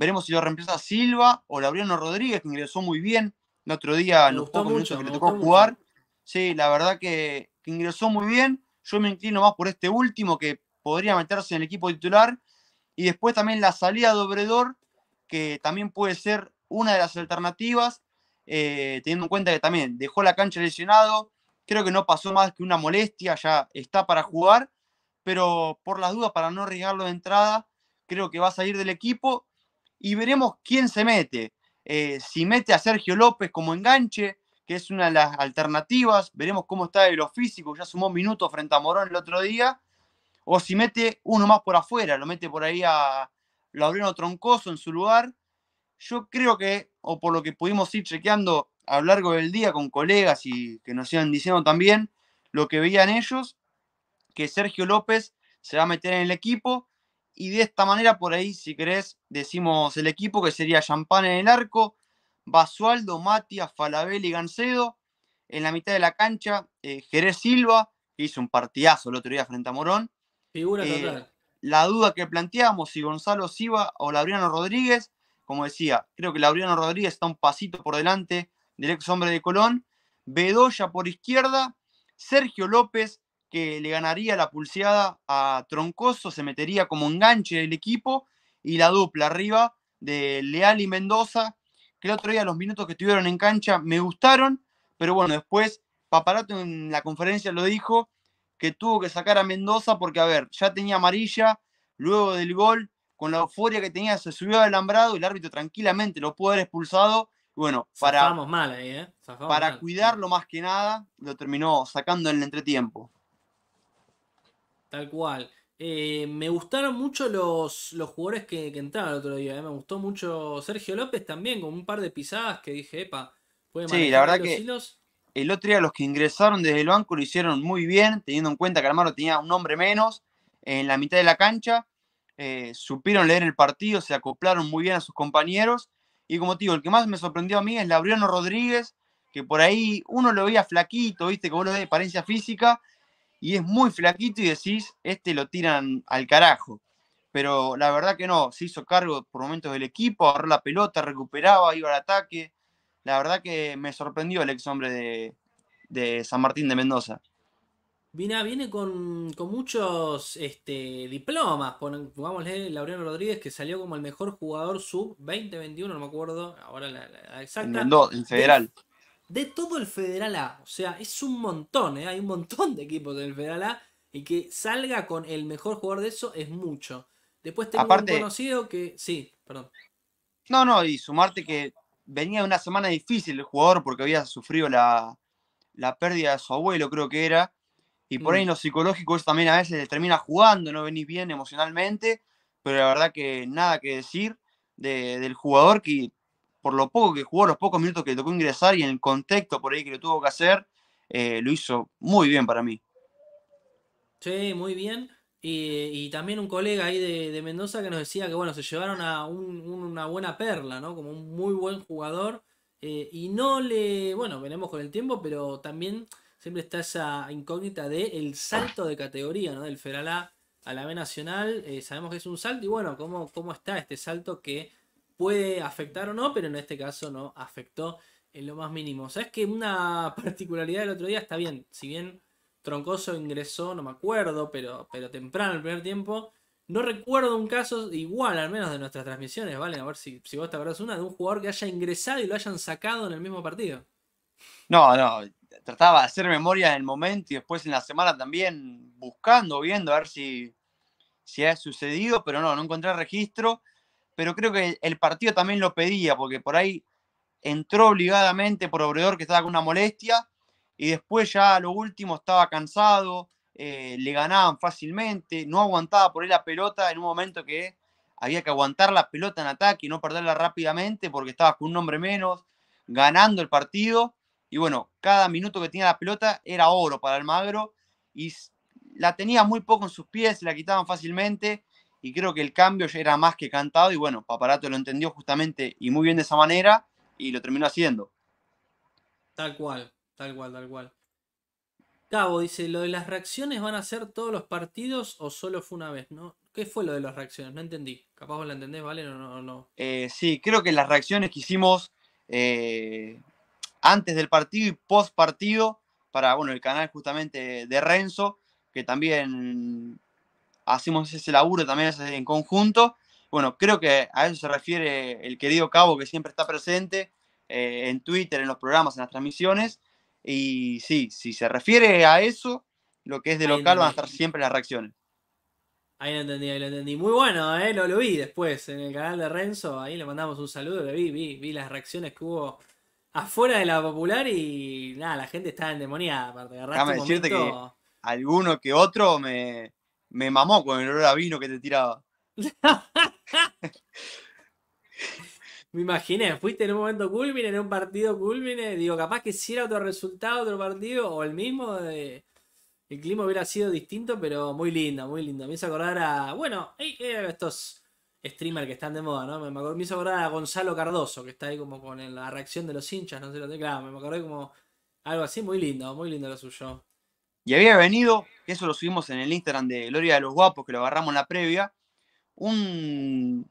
Veremos si lo reemplaza Silva o Labriano Rodríguez, que ingresó muy bien. El otro día nos los mucho que le tocó jugar. Sí, la verdad que, ingresó muy bien. Yo me inclino más por este último, que podría meterse en el equipo titular. Y después también la salida de Obredor, que también puede ser una de las alternativas, eh, teniendo en cuenta que también dejó la cancha lesionado, creo que no pasó más que una molestia, ya está para jugar, pero por las dudas, para no arriesgarlo de entrada, creo que va a salir del equipo y veremos quién se mete. Eh, si mete a Sergio López como enganche, que es una de las alternativas, veremos cómo está de lo físico, ya sumó minutos frente a Morón el otro día, o si mete uno más por afuera, lo mete por ahí a Laureano Troncoso en su lugar. Yo creo que, o por lo que pudimos ir chequeando a lo largo del día con colegas y que nos iban diciendo también lo que veían ellos, que Sergio López se va a meter en el equipo y de esta manera, por ahí, si querés, decimos el equipo que sería Champán en el arco, Basualdo, Matías, Falabella y Gancedo. En la mitad de la cancha, eh, Jerez Silva, que hizo un partidazo el otro día frente a Morón. Figura eh, total. La duda que planteamos, si Gonzalo Siva o Labriano Rodríguez, como decía, creo que Labriano Rodríguez está un pasito por delante del ex hombre de Colón. Bedoya por izquierda, Sergio López, que le ganaría la pulseada a Troncoso, se metería como enganche del equipo y la dupla arriba de Leal y Mendoza, que el otro día los minutos que estuvieron en cancha me gustaron, pero bueno, después Paparato en la conferencia lo dijo, que tuvo que sacar a Mendoza porque, a ver, ya tenía amarilla, luego del gol, con la euforia que tenía, se subió al alambrado y el árbitro tranquilamente lo pudo haber expulsado. Bueno, para, mal ¿eh? para cuidarlo más que nada, lo terminó sacando en el entretiempo. Tal cual. Eh, me gustaron mucho los, jugadores que, entraron el otro día. Eh. Me gustó mucho Sergio López también, con un par de pisadas que dije, epa, puede Sí, la verdad que el otro día los que ingresaron desde el banco lo hicieron muy bien, teniendo en cuenta que mano tenía un hombre menos en la mitad de la cancha. Eh, supieron leer el partido, se acoplaron muy bien a sus compañeros. Y como digo, el que más me sorprendió a mí es Labriano Rodríguez, que por ahí uno lo veía flaquito, viste, que vos lo de apariencia física, y es muy flaquito y decís, este lo tiran al carajo. Pero la verdad que no, se hizo cargo por momentos del equipo, agarró la pelota, recuperaba, iba al ataque. La verdad que me sorprendió el ex hombre de, San Martín de Mendoza. Viene, viene con, con, muchos este, diplomas. Pongámosle Laureano Rodríguez, que salió como el mejor jugador sub 2021, no me acuerdo ahora la, la exacta. En, en federal de todo el Federal A. O sea, es un montón, ¿eh? hay un montón de equipos del Federal A y que salga con el mejor jugador de eso es mucho. Después tengo un conocido que. Sí, perdón. No, no, y sumarte que venía una semana difícil el jugador porque había sufrido la, la pérdida de su abuelo, creo que era. Y por ahí en mm. lo psicológico es también a veces le termina jugando, no venís bien emocionalmente, pero la verdad que nada que decir del jugador que por lo poco que jugó, los pocos minutos que le tocó ingresar y en el contexto por ahí que lo tuvo que hacer, eh, lo hizo muy bien para mí. Sí, muy bien. Y, también un colega ahí de, Mendoza que nos decía que bueno, se llevaron a una buena perla, ¿no? Como un muy buen jugador. Eh, y no le. Bueno, veremos con el tiempo, pero también siempre está esa incógnita de el salto de categoría, ¿no? Del Feralá a la B Nacional. Eh, sabemos que es un salto. Y bueno, ¿cómo, cómo está este salto que puede afectar o no, pero en este caso no afectó en lo más mínimo. O es que una [laughs] particularidad del otro día está bien, si bien Troncoso ingresó, no me acuerdo, pero, pero temprano el primer tiempo. No recuerdo un caso igual, al menos de nuestras transmisiones, ¿vale? A ver si, si vos te acordás una, de un jugador que haya ingresado y lo hayan sacado en el mismo partido. No, no, trataba de hacer memoria en el momento y después en la semana también buscando, viendo a ver si, si ha sucedido, pero no, no encontré registro pero creo que el partido también lo pedía, porque por ahí entró obligadamente por Obredor que estaba con una molestia, y después ya lo último estaba cansado, eh, le ganaban fácilmente, no aguantaba por ahí la pelota en un momento que había que aguantar la pelota en ataque y no perderla rápidamente porque estaba con un nombre menos, ganando el partido, y bueno, cada minuto que tenía la pelota era oro para Almagro, y la tenía muy poco en sus pies, la quitaban fácilmente, y creo que el cambio ya era más que cantado y bueno, Paparato lo entendió justamente y muy bien de esa manera y lo terminó haciendo. Tal cual, tal cual, tal cual. Cabo dice, ¿lo de las reacciones van a ser todos los partidos o solo fue una vez? ¿no? ¿Qué fue lo de las reacciones? No entendí. Capaz vos la entendés, ¿vale? No, no, no. Eh, sí, creo que las reacciones que hicimos eh, antes del partido y post partido para, bueno, el canal justamente de Renzo, que también hacemos ese laburo también en conjunto. Bueno, creo que a eso se refiere el querido Cabo que siempre está presente eh, en Twitter, en los programas, en las transmisiones. Y sí, si se refiere a eso, lo que es de local van a estar siempre las reacciones. Ahí lo entendí, ahí lo entendí. Muy bueno, ¿eh? lo, vi después en el canal de Renzo. Ahí le mandamos un saludo, le vi, vi, vi las reacciones que hubo afuera de la popular y nada, la gente está endemoniada. Aparte, Déjame decirte que alguno que otro me, me mamó con el olor a vino que te tiraba. [laughs] me imaginé, fuiste en un momento culmine, en un partido culmine, digo, capaz que si era otro resultado, otro partido, o el mismo, el clima hubiera sido distinto, pero muy lindo, muy lindo. Me hizo acordar a, bueno, eh, eh, estos streamers que están de moda, ¿no? Me, me hizo acordar a Gonzalo Cardoso, que está ahí como con la reacción de los hinchas, no sé, lo que claro, me acordé como algo así, muy lindo, muy lindo lo suyo. Y había venido, eso lo subimos en el Instagram de Gloria de los Guapos, que lo agarramos en la previa, un,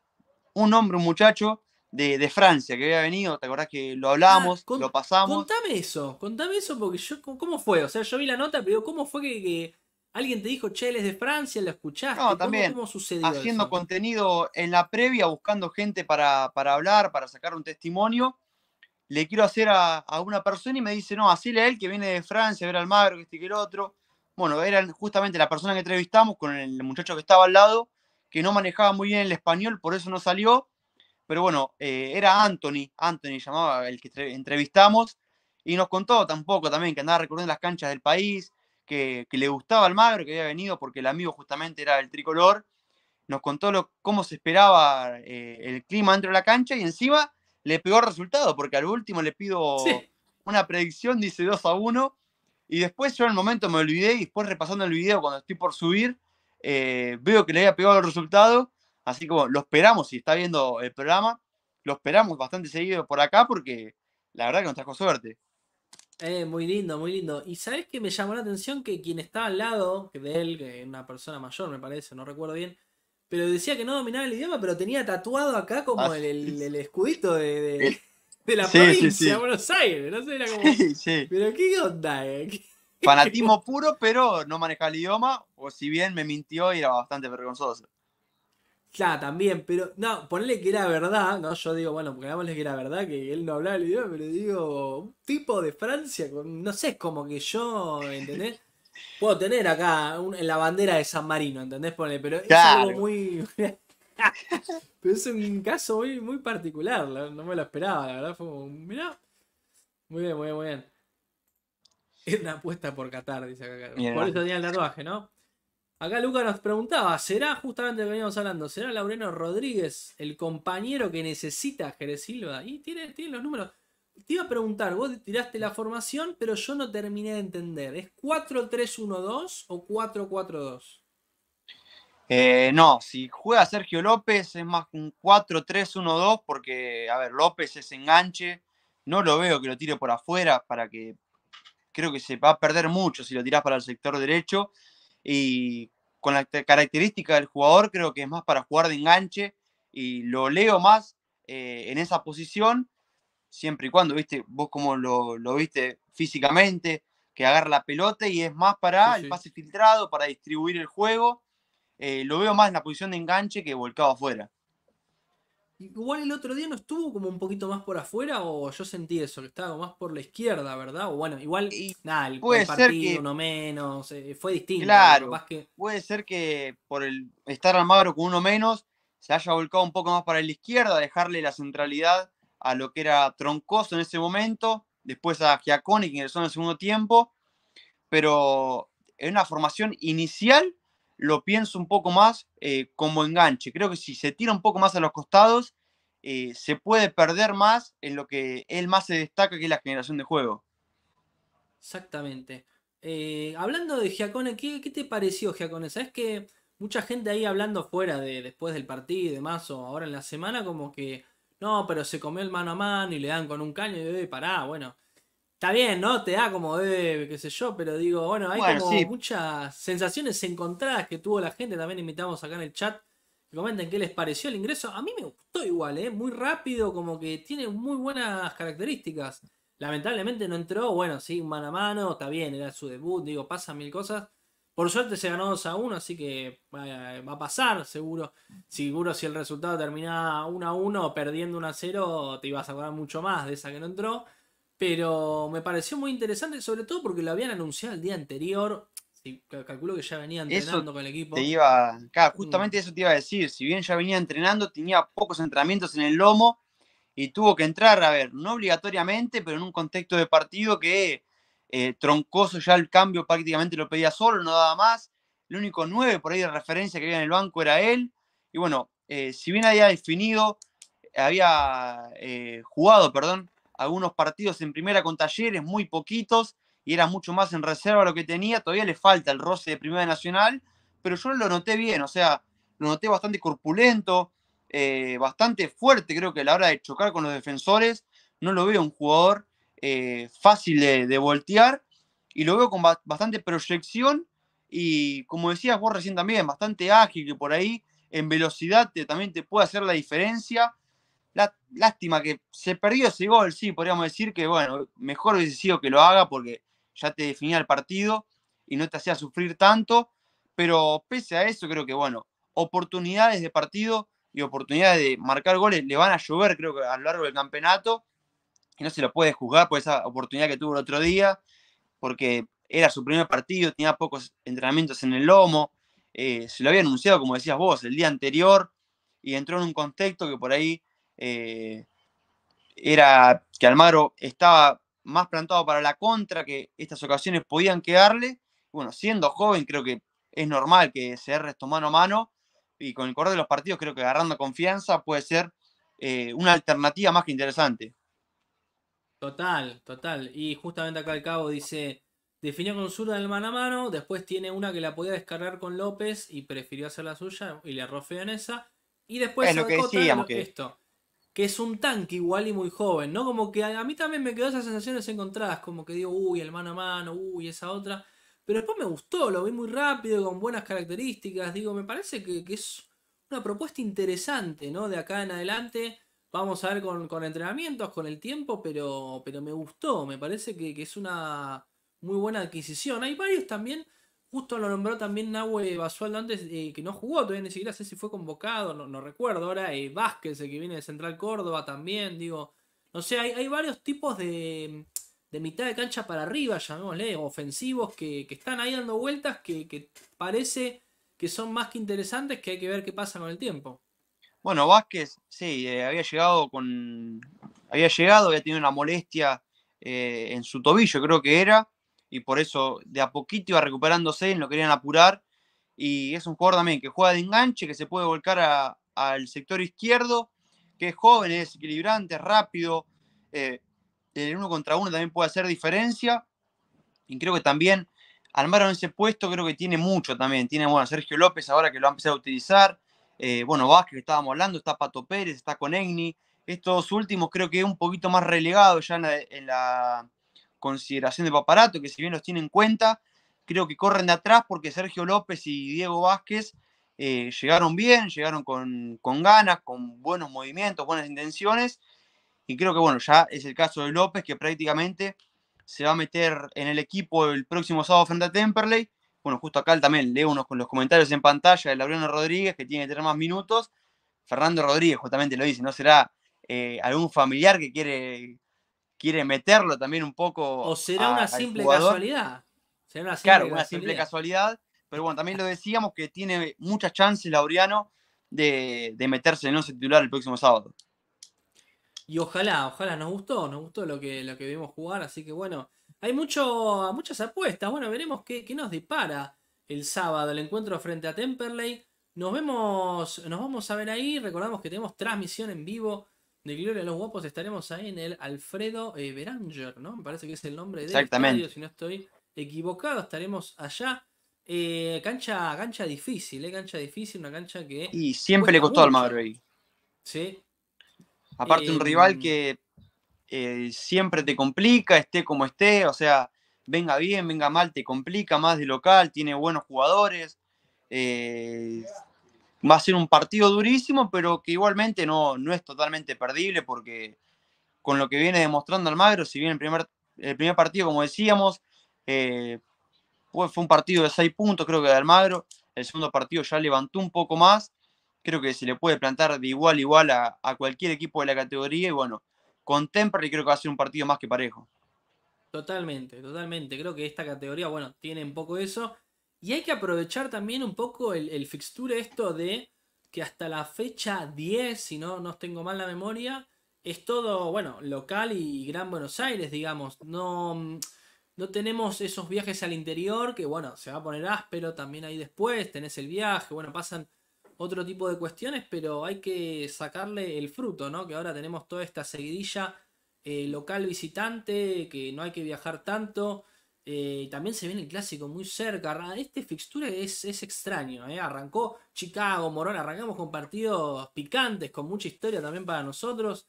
un hombre, un muchacho de, de, Francia que había venido, ¿te acordás que lo ah, hablamos, lo pasamos? Contame eso, contame eso, porque yo, ¿cómo fue? O sea, yo vi la nota, pero ¿cómo fue que, alguien te dijo, che, él de Francia, lo escuchaste? No, también, ¿Cómo, haciendo contenido en la previa, buscando gente para, para hablar, para sacar un testimonio, le quiero hacer a, una persona y me dice, no, así a él que viene de Francia, a ver al Magro, que este que el otro. Bueno, era justamente la persona que entrevistamos con el muchacho que estaba al lado, que no manejaba muy bien el español, por eso no salió. Pero bueno, eh, era Anthony, Anthony llamaba el que entrevistamos, y nos contó tampoco también que andaba recorriendo las canchas del país, que, le gustaba al Magro, que había venido porque el amigo justamente era el tricolor. Nos contó lo, cómo se esperaba eh, el clima dentro de la cancha y encima le pegó resultado, porque al último le pido una predicción, dice 2 a 1. Y después yo en el momento me olvidé y después repasando el video cuando estoy por subir, eh, veo que le había pegado el resultado. Así como lo esperamos, si está viendo el programa, lo esperamos bastante seguido por acá porque la verdad que nos trajo suerte. Eh, muy lindo, muy lindo. Y sabes que me llamó la atención que quien estaba al lado de él, que es una persona mayor, me parece, no recuerdo bien, pero decía que no dominaba el idioma, pero tenía tatuado acá como ah, el, el, escudito de, [laughs] la provincia de Buenos Aires. No sé, era como. Pero qué onda, eh. [laughs] Fanatismo puro, pero no manejaba el idioma, o si bien me mintió y era bastante vergonzoso. Claro, también, pero no, ponerle que era verdad, no, yo digo, bueno, pongámosle que era verdad que él no hablaba el idioma, pero digo, un tipo de Francia, no sé, es como que yo, ¿entendés? Puedo tener acá en la bandera de San Marino, ¿entendés? pero es algo muy. [laughs] es un caso muy, particular, no me lo esperaba, la verdad. Fue como, mirá. Muy bien, muy bien, muy bien. Es una apuesta por Qatar, dice acá. por eso tenía el tatuaje, ¿no? Acá Luca nos preguntaba, ¿será justamente lo que veníamos hablando? ¿Será Laureno Rodríguez el compañero que necesita Jerez Silva? Y tiene, tiene los números te iba a preguntar, vos tiraste la formación, pero yo no terminé de entender. ¿Es 4-3-1-2 o 4-4-2? Eh, no, si juega Sergio López es más un 4-3-1-2 porque, a ver, López es enganche, no lo veo que lo tire por afuera para que creo que se va a perder mucho si lo tirás para el sector derecho y con la característica del jugador creo que es más para jugar de enganche y lo leo más eh, en esa posición siempre y cuando, ¿viste? Vos como lo, viste físicamente, que agarra la pelota y es más para el pase filtrado, para distribuir el juego. Eh, lo veo más en la posición de enganche que volcado afuera. Igual el otro día no estuvo como un poquito más por afuera, o yo sentí eso, estaba más por la izquierda, ¿verdad? O bueno, igual el, partido, ser uno menos, eh, fue distinto. Claro, puede ser que por el estar Almagro con uno menos, se haya volcado un poco más para la izquierda, dejarle la centralidad a lo que era Troncoso en ese momento, después a Giacone, que ingresó en el segundo tiempo, pero en una formación inicial lo pienso un poco más eh, como enganche. Creo que si se tira un poco más a los costados, eh, se puede perder más en lo que él más se destaca, que es la generación de juego. Exactamente. Eh, hablando de Giacone, ¿qué, ¿qué, te pareció Giacone? Sabes que mucha gente ahí hablando fuera de después del partido y demás, o ahora en la semana, como que no, pero se comió el mano a mano y le dan con un caño y eh, pará, bueno. Está bien, ¿no? Te da como, eh, qué sé yo, pero digo, bueno, hay como muchas sensaciones encontradas que tuvo la gente. También invitamos acá en el chat que comenten qué les pareció el ingreso. A mí me gustó igual, ¿eh? Muy rápido, como que tiene muy buenas características. Lamentablemente no entró, bueno, sí, mano a mano, está bien, era su debut, digo, pasa mil cosas. Por suerte se ganó 2 a 1, así que eh, va, a pasar, seguro. Seguro si el resultado terminaba 1 a 1, perdiendo 1 a 0, te ibas a acordar mucho más de esa que no entró. Pero me pareció muy interesante, sobre todo porque lo habían anunciado el día anterior. calculo que ya venían entrenando con el equipo. Te iba, mm. justamente eso te iba a decir. Si bien ya venía entrenando, tenía pocos entrenamientos en el lomo y tuvo que entrar, a ver, no obligatoriamente, pero en un contexto de partido que eh, troncoso ya el cambio prácticamente lo pedía solo, no daba más. El único 9 por ahí de referencia que había en el banco era él. Y bueno, eh, si bien había definido, había eh, jugado, perdón, algunos partidos en primera con talleres, muy poquitos, y era mucho más en reserva lo que tenía, todavía le falta el roce de Primera Nacional, pero yo lo noté bien, o sea, lo noté bastante corpulento, bastante fuerte, creo que a la hora de chocar con los defensores, no lo veo un jugador eh, fácil de, voltear y lo veo con bastante proyección y como decías vos recién también, bastante ágil que por ahí en velocidad también te puede hacer la diferencia. lástima que se perdió ese gol, sí, podríamos decir que bueno, mejor hubiese sido que lo haga porque ya te definía el partido y no te hacía sufrir tanto, pero pese a eso creo que bueno, oportunidades de partido y oportunidades de marcar goles le van a llover creo que a lo largo del campeonato que no se lo puede juzgar por esa oportunidad que tuvo el otro día, porque era su primer partido, tenía pocos entrenamientos en el lomo, eh, se lo había anunciado, como decías vos, el día anterior, y entró en un contexto que por ahí eh, era que Almaro estaba más plantado para la contra, que estas ocasiones podían quedarle. Bueno, siendo joven, creo que es normal que se erre esto mano a mano, y con el correr de los partidos, creo que agarrando confianza puede ser eh, una alternativa más que interesante. Total, total. Y justamente acá al cabo dice, definió con zurda del mano a mano, después tiene una que la podía descargar con López y prefirió hacer la suya y le arrofeó en esa. Y después es lo que que... esto, que es un tanque igual y muy joven, ¿no? Como que a mí también me quedó esas sensaciones encontradas, como que digo, uy, el mano a mano, uy, esa otra. Pero después me gustó, lo vi muy rápido, con buenas características. Digo, me parece que, que es una propuesta interesante, ¿no? De acá en adelante Vamos a ver con, entrenamientos, con el tiempo, pero, pero me gustó. Me parece que, que, es una muy buena adquisición. Hay varios también, justo lo nombró también Nahue Basualdo antes, eh, que no jugó todavía, ni siquiera sé si fue convocado, no, recuerdo. Ahora eh, Vázquez, el que viene de Central Córdoba también, digo. No sé, hay, varios tipos de, de mitad de cancha para arriba, llamémosle, ofensivos que, que están ahí dando vueltas que, que, parece que son más que interesantes, que hay que ver qué pasa con el tiempo. Bueno, Vázquez, sí, eh, había llegado con. Había llegado, tenido una molestia eh, en su tobillo, creo que era, y por eso de a poquito iba recuperándose, no querían apurar. Y es un jugador también que juega de enganche, que se puede volcar al sector izquierdo, que es joven, es equilibrante, es rápido. el eh, uno contra uno también puede hacer diferencia. Y creo que también armaron ese puesto, creo que tiene mucho también. Tiene, bueno, Sergio López ahora que lo ha empezado a utilizar. Eh, bueno, Vázquez, que estábamos hablando, está Pato Pérez, está con Egni. Estos últimos creo que es un poquito más relegados ya en la, consideración de Paparato, que si bien los tienen en cuenta, creo que corren de atrás porque Sergio López y Diego Vázquez eh, llegaron bien, llegaron con, con ganas, con buenos movimientos, buenas intenciones. Y creo que, bueno, ya es el caso de López, que prácticamente se va a meter en el equipo el próximo sábado frente a Temperley bueno, justo acá también leo unos con los comentarios en pantalla de Laureano Rodríguez, que tiene que tener más minutos. Fernando Rodríguez justamente lo dice, ¿no será eh, algún familiar que quiere, quiere meterlo también un poco? ¿O será una simple casualidad? ¿Será una simple claro, casualidad. una simple casualidad. Pero bueno, también lo decíamos que tiene muchas chances Laureano de, meterse en el titular el próximo sábado. Y ojalá, ojalá, nos gustó, nos gustó lo que, lo que vimos jugar, así que bueno, hay mucho, muchas apuestas. Bueno, veremos qué, nos dispara el sábado el encuentro frente a Temperley. Nos vemos, nos vamos a ver ahí. Recordamos que tenemos transmisión en vivo de Gloria a los Guapos. Estaremos ahí en el Alfredo Veranger, eh, ¿no? Me parece que es el nombre de Exactamente. Estadio, si no estoy equivocado. Estaremos allá. Eh, cancha, difícil, ¿eh? Cancha difícil, una cancha que. Y siempre le costó al Madrid. Sí. Aparte, un em, rival que eh, siempre te complica, esté como esté, o sea, venga bien, venga mal, te complica más de local, tiene buenos jugadores. Eh, va a ser un partido durísimo, pero que igualmente no, no es totalmente perdible porque con lo que viene demostrando Almagro, si bien el primer, el primer partido, como decíamos, eh, fue, un partido de seis puntos, creo que de Almagro, el segundo partido ya levantó un poco más, creo que se le puede plantar de igual a igual a cualquier equipo de la categoría y bueno, con y creo que va a ser un partido más que parejo. Totalmente, totalmente. Creo que esta categoría, bueno, tiene un poco eso. Y hay que aprovechar también un poco el, fixture esto de que hasta la fecha 10, si no, no tengo mal la memoria, es todo, bueno, local y Gran Buenos Aires, digamos. No, no tenemos esos viajes al interior, que bueno, se va a poner áspero también ahí después, tenés el viaje, bueno, pasan otro tipo de cuestiones, pero hay que sacarle el fruto, ¿no? Que ahora tenemos toda esta seguidilla eh, local visitante, que no hay que viajar tanto. Eh, también se viene el clásico muy cerca. Este fixture es, es extraño. Eh. Arrancó Chicago, Morón. Arrancamos con partidos picantes, con mucha historia también para nosotros.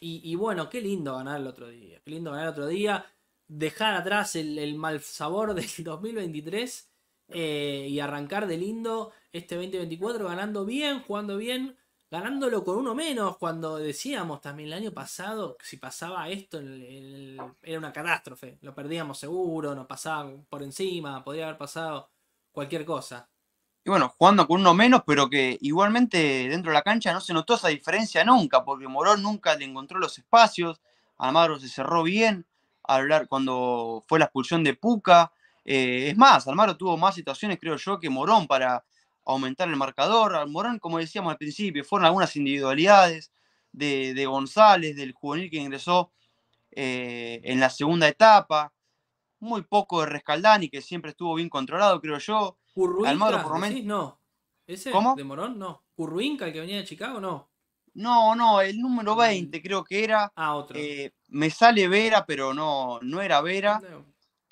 Y, bueno, qué lindo ganar el otro día. Qué lindo ganar el otro día. Dejar atrás el, el mal sabor [laughs] del 2023 eh, y arrancar de lindo este 2024 ganando bien, jugando bien, ganándolo con uno menos, cuando decíamos también el año pasado, si pasaba esto era una catástrofe, lo perdíamos seguro, nos pasaba por encima, podría haber pasado cualquier cosa. Y bueno, jugando con uno menos, pero que igualmente dentro de la cancha no se notó esa diferencia nunca, porque Morón nunca le encontró los espacios, Amaro se cerró bien, hablar cuando fue la expulsión de Puca, eh, es más, Almaro tuvo más situaciones, creo yo, que Morón para aumentar el marcador. Morón, como decíamos al principio, fueron algunas individualidades de, González, del juvenil que ingresó eh, en la segunda etapa. Muy poco de Rescaldani, que siempre estuvo bien controlado, creo yo. Curruinca, Almagro No. ¿Ese de Morón? No. ¿Curruinca, el que venía de Chicago? No. No, no, el número 20 mm. creo que era. Ah, otro. Eh, me sale Vera, pero no, no era Vera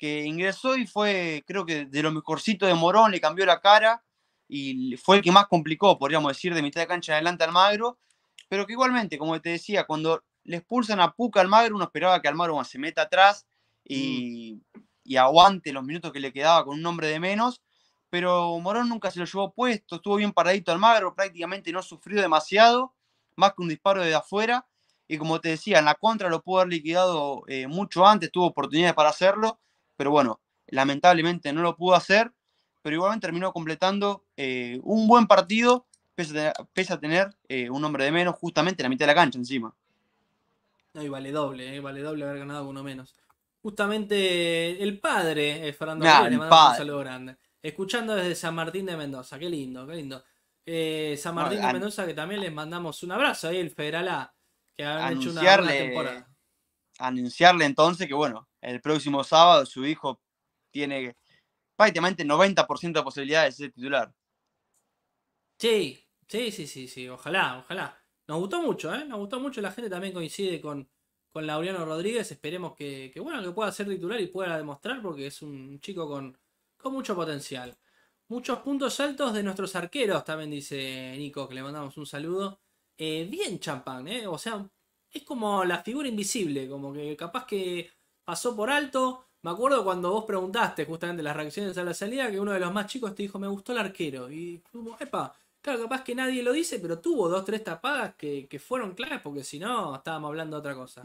que ingresó y fue, creo que de lo mejorcito de Morón, le cambió la cara y fue el que más complicó, podríamos decir, de mitad de cancha adelante Almagro, pero que igualmente, como te decía, cuando le expulsan a Puca Almagro, uno esperaba que Almagro se meta atrás y, aguante los minutos que le quedaba con un hombre de menos, pero Morón nunca se lo llevó puesto, estuvo bien paradito Almagro, prácticamente no sufrió demasiado, más que un disparo desde afuera, y como te decía, en la contra lo pudo haber liquidado eh, mucho antes, tuvo oportunidades para hacerlo, pero bueno, lamentablemente no lo pudo hacer, pero igualmente terminó completando eh, un buen partido, pese a tener, eh, un hombre de menos justamente en la mitad de la cancha encima. No, y vale doble, eh, vale doble haber ganado uno menos. Justamente el padre, Fernando le mandamos un saludo grande. Escuchando desde San Martín de Mendoza, qué lindo, qué lindo. San Martín de Mendoza, que también les mandamos un abrazo ahí, el Federal A, que han hecho una temporada. Anunciarle entonces que bueno, el próximo sábado su hijo tiene prácticamente 90% de posibilidades de ser titular. Sí, sí, sí, sí, ojalá, ojalá. Nos gustó mucho, ¿eh? Nos gustó mucho, la gente también coincide con, con Laureano Rodríguez, esperemos que, bueno, que pueda ser titular y pueda demostrar porque es un chico con, con mucho potencial. Muchos puntos altos de nuestros arqueros, también dice Nico, que le mandamos un saludo. Eh, bien champán, ¿eh? O sea, es como la figura invisible, como que capaz que pasó por alto. Me acuerdo cuando vos preguntaste justamente las reacciones a la salida, que uno de los más chicos te dijo, me gustó el arquero. Y como, epa, claro, capaz que nadie lo dice, pero tuvo dos, tres tapadas que, fueron claras, porque si no, estábamos hablando de otra cosa.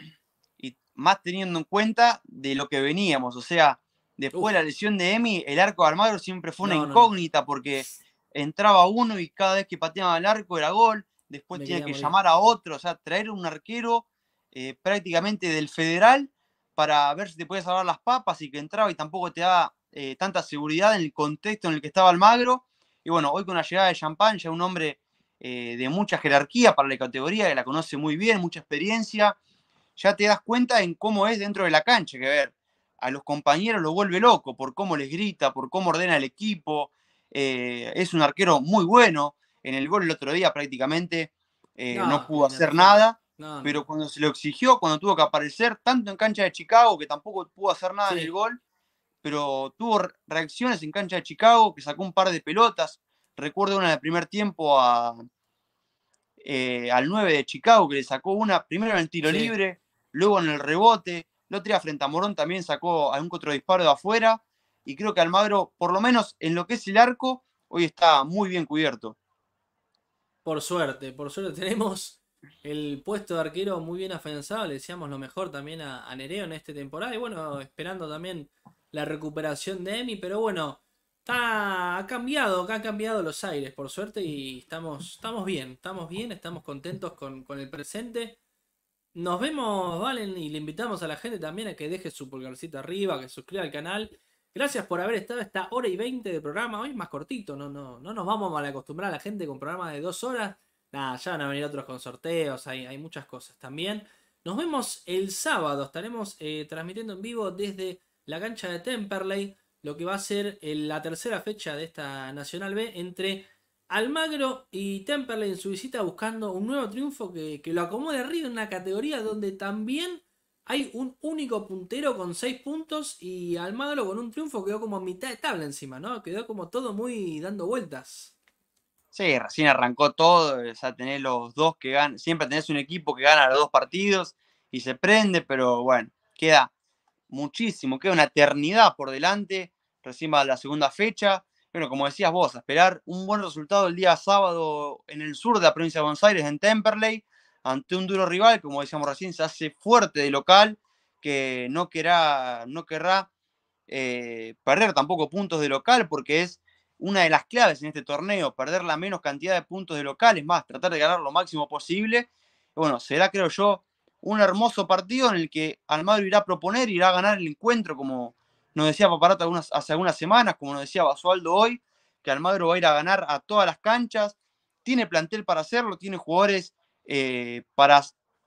Y más teniendo en cuenta de lo que veníamos, o sea, después de la lesión de Emi, el arco de siempre fue una incógnita, porque entraba uno y cada vez que pateaba el arco era gol, después tenía que llamar a otro, o sea, traer un arquero eh, prácticamente del federal para ver si te podías salvar las papas y que entraba y tampoco te da eh, tanta seguridad en el contexto en el que estaba Almagro. Y bueno, hoy con la llegada de Champagne, ya un hombre eh, de mucha jerarquía para la categoría, que la conoce muy bien, mucha experiencia, ya te das cuenta en cómo es dentro de la cancha, que ver, a los compañeros lo vuelve loco por cómo les grita, por cómo ordena el equipo, eh, es un arquero muy bueno, en el gol el otro día prácticamente no, pudo hacer nada, pero cuando se lo exigió, cuando tuvo que aparecer tanto en cancha de Chicago, que tampoco pudo hacer nada en el gol, pero tuvo reacciones en cancha de Chicago, que sacó un par de pelotas. Recuerdo una del primer tiempo a, eh, al 9 de Chicago, que le sacó una, primero en el tiro libre, luego en el rebote. La otra frente a Morón también sacó algún otro disparo de afuera. Y creo que Almagro, por lo menos en lo que es el arco, hoy está muy bien cubierto. Por suerte, por suerte tenemos el puesto de arquero muy bien afianzado. Le deseamos lo mejor también a, Nereo en esta temporada. Y bueno, esperando también la recuperación de Emi. Pero bueno, está, ha cambiado, ha cambiado los aires, por suerte. Y estamos, estamos bien, estamos bien, estamos contentos con, el presente. Nos vemos, Valen, y le invitamos a la gente también a que deje su pulgarcito arriba, que suscriba al canal. Gracias por haber estado esta hora y veinte de programa. Hoy es más cortito, no, no, no nos vamos a mal acostumbrar a la gente con programas de dos horas nada, ya van a venir otros con sorteos, hay, muchas cosas también. Nos vemos el sábado, estaremos eh, transmitiendo en vivo desde la cancha de Temperley, lo que va a ser eh, la tercera fecha de esta Nacional B entre Almagro y Temperley en su visita buscando un nuevo triunfo que, que lo acomode arriba en una categoría donde también hay un único puntero con 6 puntos y Almagro con un triunfo quedó como a mitad de tabla encima, ¿no? Quedó como todo muy dando vueltas. Sí, recién arrancó todo, eh, tenés los dos que ganan, siempre tenés un equipo que gana los dos partidos y se prende, pero bueno, queda muchísimo, queda una eternidad por delante, recién va la segunda fecha. Bueno, como decías vos, a esperar un buen resultado el día sábado en el sur de la provincia de Buenos Aires, en Temperley, ante un duro rival, como decíamos recién, se hace fuerte de local, que no querrá, no querrá eh, perder tampoco puntos de local, porque es una de las claves en este torneo, perder la menos cantidad de puntos de locales, más tratar de ganar lo máximo posible. Bueno, será, creo yo, un hermoso partido en el que Almadro irá a proponer, irá a ganar el encuentro, como nos decía Paparata hace algunas semanas, como nos decía Basualdo hoy, que Almadro va a ir a ganar a todas las canchas, tiene plantel para hacerlo, tiene jugadores eh, para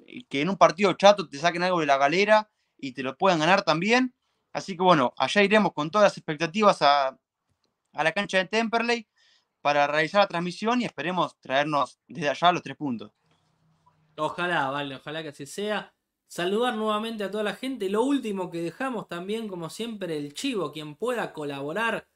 eh, que en un partido chato te saquen algo de la galera y te lo puedan ganar también. Así que bueno, allá iremos con todas las expectativas a, a la cancha de Temperley para realizar la transmisión y esperemos traernos desde allá los tres puntos. Ojalá, vale, ojalá que así sea. Saludar nuevamente a toda la gente. Lo último que dejamos también, como siempre, el chivo, quien pueda colaborar.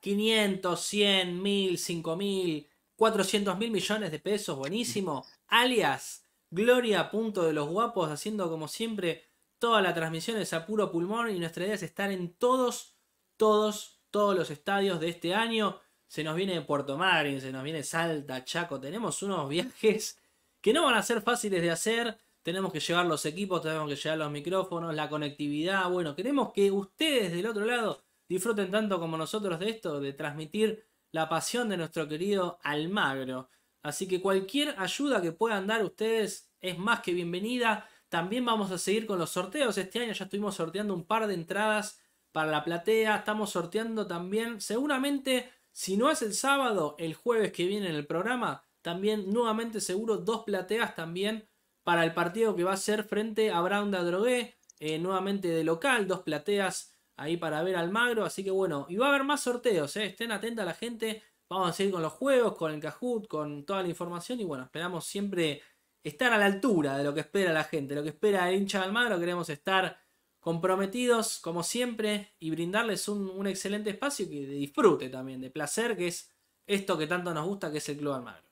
500, 100, 1000, 5000, 400 mil millones de pesos, buenísimo. Alias, Gloria Punto de los Guapos, haciendo como siempre toda la transmisión es a puro pulmón y nuestra idea es estar en todos, todos todos los estadios de este año. Se nos viene Puerto Madryn, se nos viene Salta, Chaco. Tenemos unos viajes que no van a ser fáciles de hacer. Tenemos que llevar los equipos, tenemos que llevar los micrófonos, la conectividad. Bueno, queremos que ustedes del otro lado disfruten tanto como nosotros de esto, de transmitir la pasión de nuestro querido Almagro. Así que cualquier ayuda que puedan dar ustedes es más que bienvenida. También vamos a seguir con los sorteos. Este año ya estuvimos sorteando un par de entradas para la platea. Estamos sorteando también, seguramente, si no es el sábado, el jueves que viene en el programa, también nuevamente seguro dos plateas también para el partido que va a ser frente a Brown de eh, nuevamente de local, dos plateas ahí para ver al Magro, así que bueno, y va a haber más sorteos, eh, estén atentos a la gente, vamos a seguir con los juegos, con el Cajut, con toda la información y bueno, esperamos siempre estar a la altura de lo que espera la gente, lo que espera el hincha de Magro, queremos estar comprometidos como siempre y brindarles un, excelente espacio que disfrute también, de placer, que es esto que tanto nos gusta, que es el Club Almagro.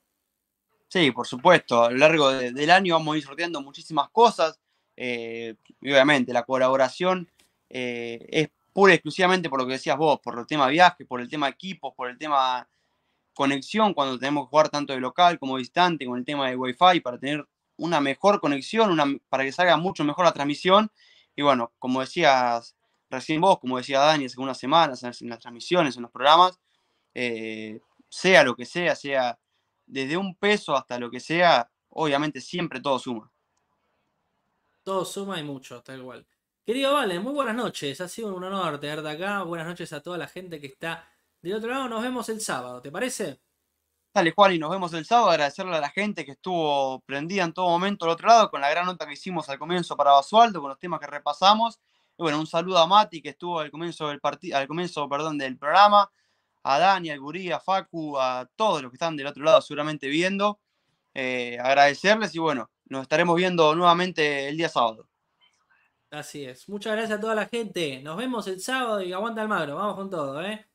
Sí, por supuesto, a lo largo del año vamos a ir sorteando muchísimas cosas. Eh, y obviamente la colaboración eh, es pura y exclusivamente por lo que decías vos, por el tema viaje, por el tema equipos, por el tema conexión cuando tenemos que jugar tanto de local como distante, con el tema de wifi, para tener una mejor conexión, una, para que salga mucho mejor la transmisión y bueno, como decías recién vos, como decía Dani hace unas semanas, en las transmisiones, en los programas, eh, sea lo que sea, sea desde un peso hasta lo que sea, obviamente siempre todo suma. Todo suma y mucho, tal cual. Querido Vale, muy buenas noches. Ha sido un honor tenerte acá. Buenas noches a toda la gente que está del otro lado. Nos vemos el sábado, ¿te parece? Dale, Juan, y nos vemos el sábado. Agradecerle a la gente que estuvo prendida en todo momento al otro lado con la gran nota que hicimos al comienzo para Basualdo, con los temas que repasamos. Y bueno, un saludo a Mati que estuvo al comienzo del partido, al comienzo, perdón, del programa, a Dani, al Gurí, a Facu, a todos los que están del otro lado seguramente viendo. Eh, agradecerles y bueno, nos estaremos viendo nuevamente el día sábado. Así es. Muchas gracias a toda la gente. Nos vemos el sábado y aguanta el magro. Vamos con todo, ¿eh?